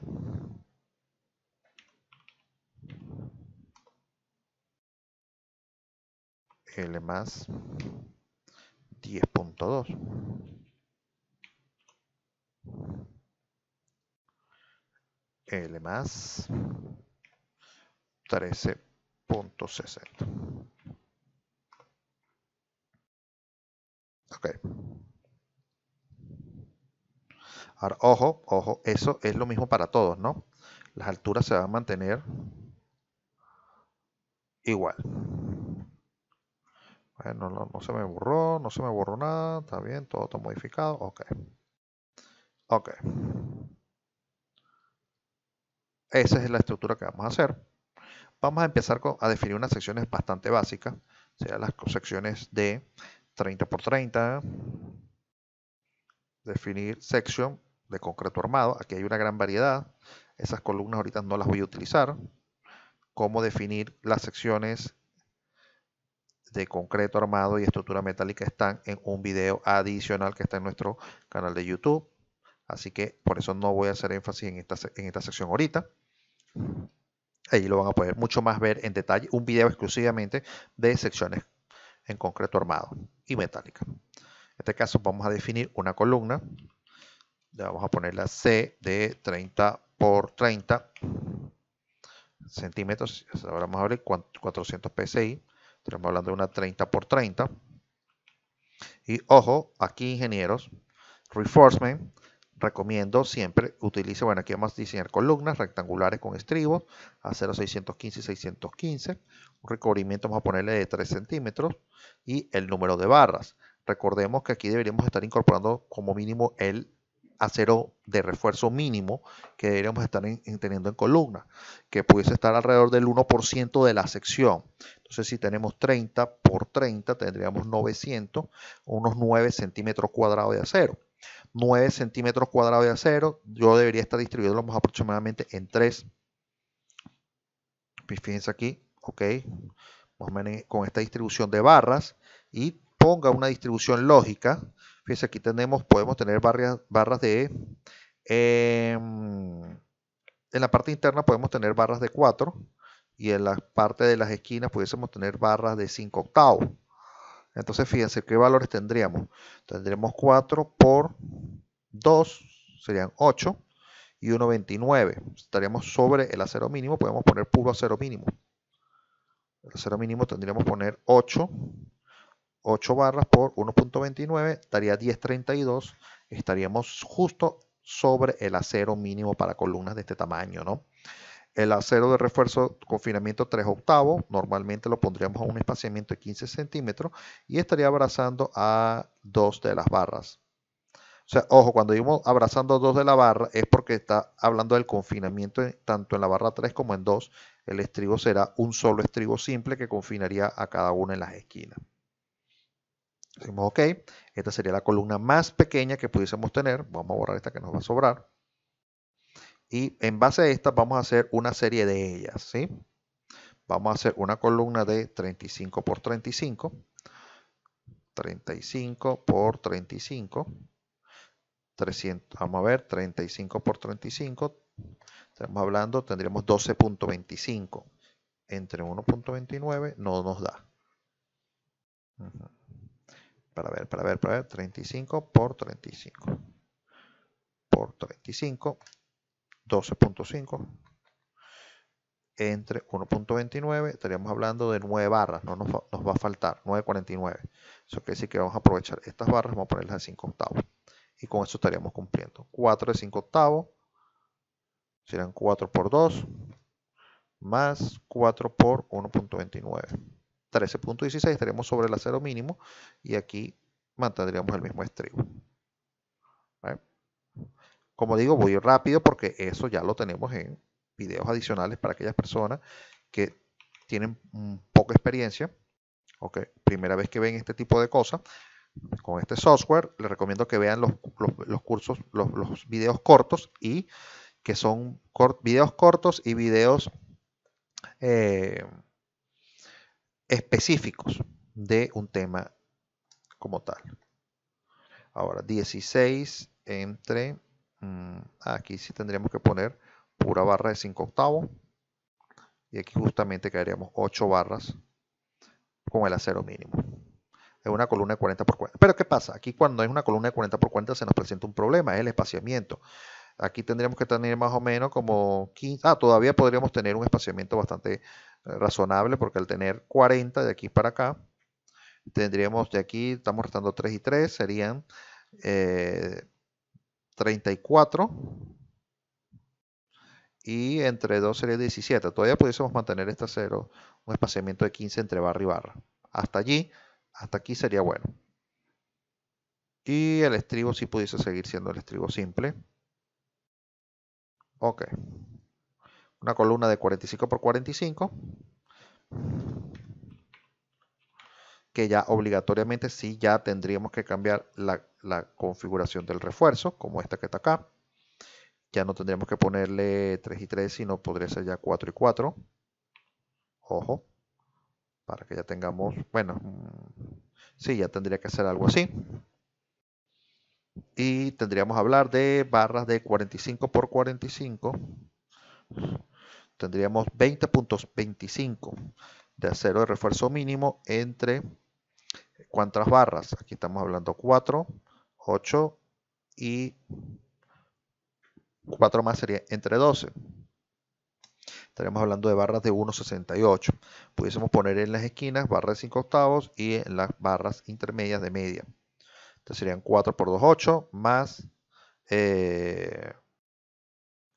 [SPEAKER 1] L más 10.2. L más 13.60. Ok. Ahora, ojo, ojo, eso es lo mismo para todos, ¿no? Las alturas se van a mantener igual. Bueno, no, se me borró, no se me borró nada, está bien, todo está modificado, ok. Ok. Esa es la estructura que vamos a hacer. Vamos a empezar a definir unas secciones bastante básicas, serán las secciones de 30 x 30, definir sección de concreto armado, aquí hay una gran variedad, esas columnas ahorita no las voy a utilizar, cómo definir las secciones de concreto armado y estructura metálica están en un video adicional que está en nuestro canal de YouTube. Así que por eso no voy a hacer énfasis en esta, en esta sección ahorita. Ahí lo van a poder mucho más ver en detalle. Un video exclusivamente de secciones en concreto armado y metálica. En este caso vamos a definir una columna. Le vamos a poner la C de 30 por 30 centímetros, ahora vamos a de 400 psi, estamos hablando de una 30 x 30. Y ojo, aquí ingenieros, reinforcement, recomiendo siempre, utilice, bueno, aquí vamos a diseñar columnas rectangulares con estribos a 0,615 y 615. Un recubrimiento vamos a ponerle de 3 centímetros y el número de barras. Recordemos que aquí deberíamos estar incorporando como mínimo el acero de refuerzo mínimo que deberíamos estar teniendo en columna, que pudiese estar alrededor del 1% de la sección. Entonces, si tenemos 30 por 30, tendríamos 900, unos 9 centímetros cuadrados de acero. 9 centímetros cuadrados de acero, yo debería estar distribuyéndolo más aproximadamente en 3. Pues fíjense aquí, ok, con esta distribución de barras y ponga una distribución lógica Fíjense, aquí tenemos, podemos tener barras, de... Em, en la parte interna podemos tener barras de 4 y en la parte de las esquinas pudiésemos tener barras de 5 octavos. Entonces fíjense qué valores tendríamos. Tendremos 4 por 2 serían 8 y 1.29. Estaríamos sobre el acero mínimo, podemos poner puro acero mínimo. El acero mínimo tendríamos que poner 8 8 barras por 1.29 estaría 1032, estaríamos justo sobre el acero mínimo para columnas de este tamaño, ¿no? El acero de refuerzo confinamiento 3 octavos, normalmente lo pondríamos a un espaciamiento de 15 centímetros y estaría abrazando a dos de las barras. O sea, ojo, cuando digo abrazando dos de la barra es porque está hablando del confinamiento tanto en la barra 3 como en 2. El estribo será un solo estribo simple que confinaría a cada una en las esquinas. Decimos, ok, esta sería la columna más pequeña que pudiésemos tener. Vamos a borrar esta que nos va a sobrar. Y en base a esta vamos a hacer una serie de ellas, ¿sí? Vamos a hacer una columna de 35 por 35. 35 por 35. 300, vamos a ver, 35 por 35. Estamos hablando, tendríamos 12.25. Entre 1.29 no nos da para ver, para ver, para ver, 35 por 35 por 35, 12.5 entre 1.29, estaríamos hablando de 9 barras, no nos, va a faltar 9.49. Eso quiere decir que vamos a aprovechar estas barras, vamos a ponerlas a 5 octavos. Y con eso estaríamos cumpliendo. 4 de 5 octavos serán 4 por 2 más 4 por 1.29. 13.16 estaremos sobre el acero mínimo y aquí mantendríamos el mismo estribo. Como digo, voy rápido porque eso ya lo tenemos en videos adicionales para aquellas personas que tienen poca experiencia que primera vez que ven este tipo de cosas con este software. Les recomiendo que vean los, cursos, los, videos cortos y que son videos cortos y videos eh, específicos de un tema como tal. Ahora, 16 entre, mm, ah, aquí sí tendríamos que poner pura barra de 5 octavos. Y aquí justamente caeríamos 8 barras con el acero mínimo. Es una columna de 40 por 40. Pero ¿qué pasa? Aquí cuando es una columna de 40 por 40 se nos presenta un problema, es el espaciamiento. Aquí tendríamos que tener más o menos como 15. Ah, todavía podríamos tener un espaciamiento bastante razonable porque al tener 40 de aquí para acá, tendríamos de aquí, estamos restando 3 y 3, serían 34 eh, y entre 2 sería 17. Todavía pudiésemos mantener este cero, un espaciamiento de 15 entre barra y barra. Hasta allí, hasta aquí sería bueno. Y el estribo si pudiese seguir siendo el estribo simple. Ok una columna de 45 por 45 que ya obligatoriamente sí ya tendríamos que cambiar la, configuración del refuerzo, como esta que está acá. Ya no tendríamos que ponerle 3 y 3, sino podría ser ya 4 y 4. Ojo, para que ya tengamos, bueno, mm, sí, ya tendría que hacer algo así. Y tendríamos que hablar de barras de 45 por 45 tendríamos 20.25 de acero de refuerzo mínimo entre cuántas barras. Aquí estamos hablando 4, 8 y 4 más sería entre 12. Estaríamos hablando de barras de 1,68. Pudiésemos poner en las esquinas barras de 5 octavos y en las barras intermedias de media. Entonces serían 4 por 2, 8 más eh,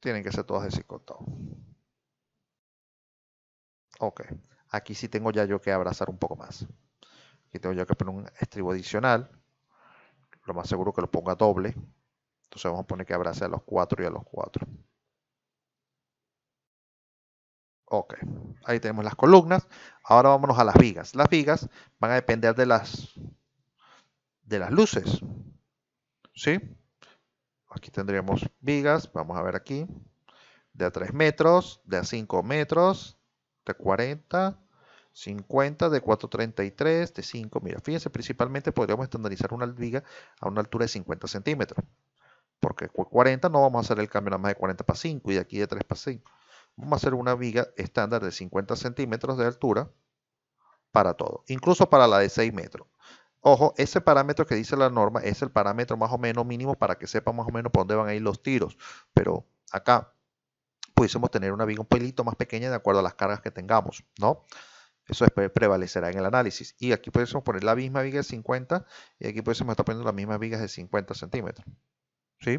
[SPEAKER 1] tienen que ser todas de Okay. Ok, aquí sí tengo ya yo que abrazar un poco más. Aquí tengo yo que poner un estribo adicional. Lo más seguro que lo ponga doble. Entonces vamos a poner que abrace a los 4 y a los 4. Ok, ahí tenemos las columnas. Ahora vámonos a las vigas. Las vigas van a depender de las, de las luces. ¿Sí? Aquí tendríamos vigas, vamos a ver aquí, de a 3 metros, de a 5 metros, de 40, 50, de 433, de 5. Mira, fíjense, principalmente podríamos estandarizar una viga a una altura de 50 centímetros. Porque 40 no vamos a hacer el cambio nada más de 40 para 5 y de aquí de 3 para 5. Vamos a hacer una viga estándar de 50 centímetros de altura para todo, incluso para la de 6 metros. Ojo, ese parámetro que dice la norma es el parámetro más o menos mínimo para que sepa más o menos por dónde van a ir los tiros. Pero acá pudiésemos tener una viga un pelito más pequeña de acuerdo a las cargas que tengamos, ¿no? Eso prevalecerá en el análisis. Y aquí pudiésemos poner la misma viga de 50 y aquí pudiésemos estar poniendo las mismas vigas de 50 centímetros. ¿Sí?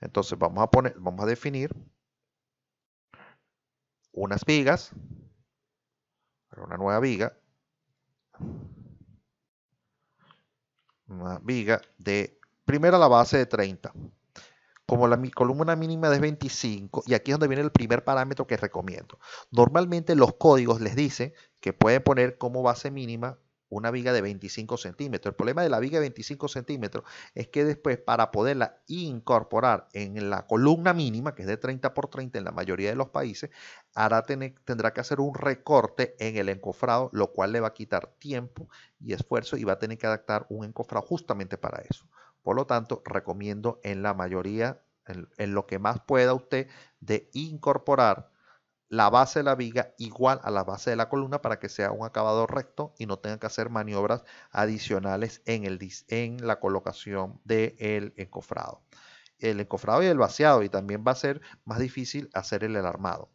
[SPEAKER 1] Entonces vamos a poner, vamos a definir unas vigas, una nueva viga viga de primera la base de 30 como la columna mínima de 25, y aquí es donde viene el primer parámetro que recomiendo. Normalmente los códigos les dicen que pueden poner como base mínima una viga de 25 centímetros. El problema de la viga de 25 centímetros es que después para poderla incorporar en la columna mínima, que es de 30 por 30 en la mayoría de los países, hará tendrá que hacer un recorte en el encofrado, lo cual le va a quitar tiempo y esfuerzo y va a tener que adaptar un encofrado justamente para eso. Por lo tanto, recomiendo en la mayoría, en lo que más pueda usted, de incorporar la base de la viga igual a la base de la columna para que sea un acabado recto y no tenga que hacer maniobras adicionales en, el, en la colocación del encofrado. El encofrado y el vaciado y también va a ser más difícil hacer el alarmado.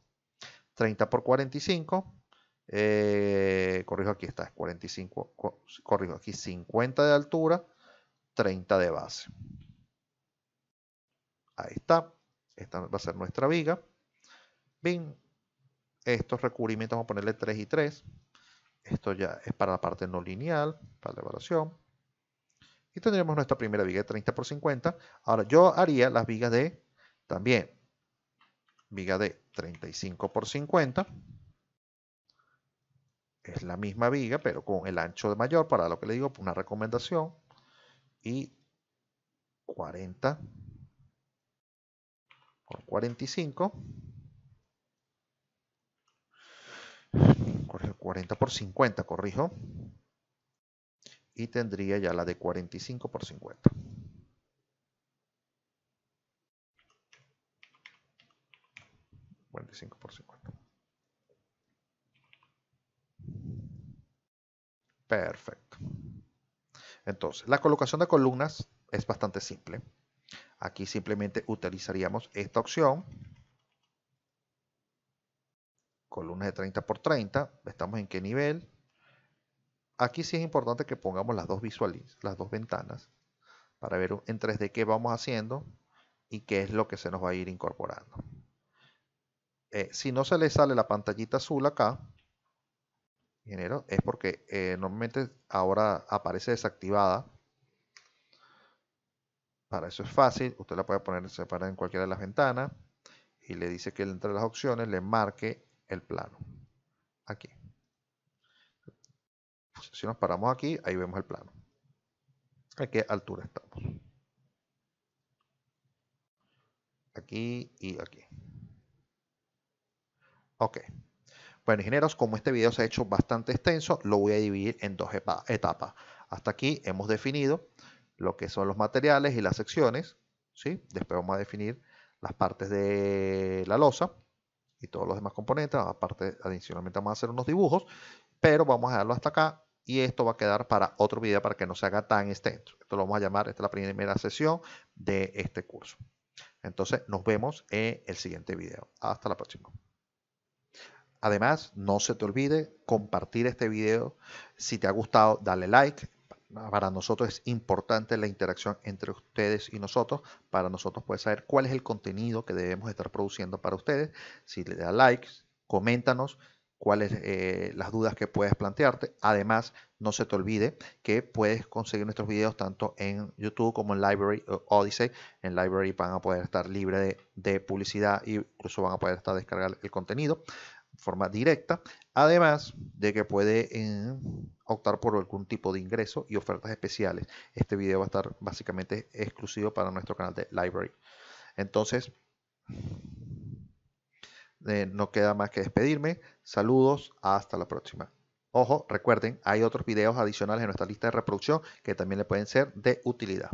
[SPEAKER 1] 30 por 45, eh, corrijo aquí está, es 45, corrijo aquí 50 de altura, 30 de base. Ahí está, esta va a ser nuestra viga. bien estos recubrimientos vamos a ponerle 3 y 3. Esto ya es para la parte no lineal, para la evaluación. Y tendremos nuestra primera viga de 30 por 50. Ahora yo haría las vigas de también viga de 35 por 50. Es la misma viga, pero con el ancho de mayor, para lo que le digo, una recomendación. Y 40 por 45. 40 por 50, corrijo. Y tendría ya la de 45 por 50. por 50. Perfecto. Entonces, la colocación de columnas es bastante simple. Aquí simplemente utilizaríamos esta opción columnas de 30 por 30, estamos en qué nivel. Aquí sí es importante que pongamos las dos visuales las dos ventanas, para ver en 3D qué vamos haciendo y qué es lo que se nos va a ir incorporando. Eh, si no se le sale la pantallita azul acá, es porque eh, normalmente ahora aparece desactivada. Para eso es fácil, usted la puede poner separada en cualquiera de las ventanas y le dice que entre las opciones le marque el plano. Aquí. Si nos paramos aquí, ahí vemos el plano. ¿A qué altura estamos? Aquí y aquí. Ok. Bueno, ingenieros, como este video se ha hecho bastante extenso, lo voy a dividir en dos etapas. Hasta aquí hemos definido lo que son los materiales y las secciones. ¿sí? Después vamos a definir las partes de la losa y todos los demás componentes. Aparte, adicionalmente vamos a hacer unos dibujos, pero vamos a dejarlo hasta acá y esto va a quedar para otro video para que no se haga tan extenso. Esto lo vamos a llamar, esta es la primera sesión de este curso. Entonces, nos vemos en el siguiente video. Hasta la próxima. Además, no se te olvide compartir este video. Si te ha gustado, dale like, para nosotros es importante la interacción entre ustedes y nosotros para nosotros puede saber cuál es el contenido que debemos estar produciendo para ustedes. Si le da like, coméntanos cuáles eh, las dudas que puedes plantearte. Además, no se te olvide que puedes conseguir nuestros videos tanto en YouTube como en Library eh, Odyssey. En Library van a poder estar libre de, publicidad e incluso van a poder estar descargar el contenido forma directa, además de que puede eh, optar por algún tipo de ingreso y ofertas especiales. Este video va a estar básicamente exclusivo para nuestro canal de Library. Entonces, eh, no queda más que despedirme. Saludos, hasta la próxima. Ojo, recuerden, hay otros videos adicionales en nuestra lista de reproducción que también le pueden ser de utilidad.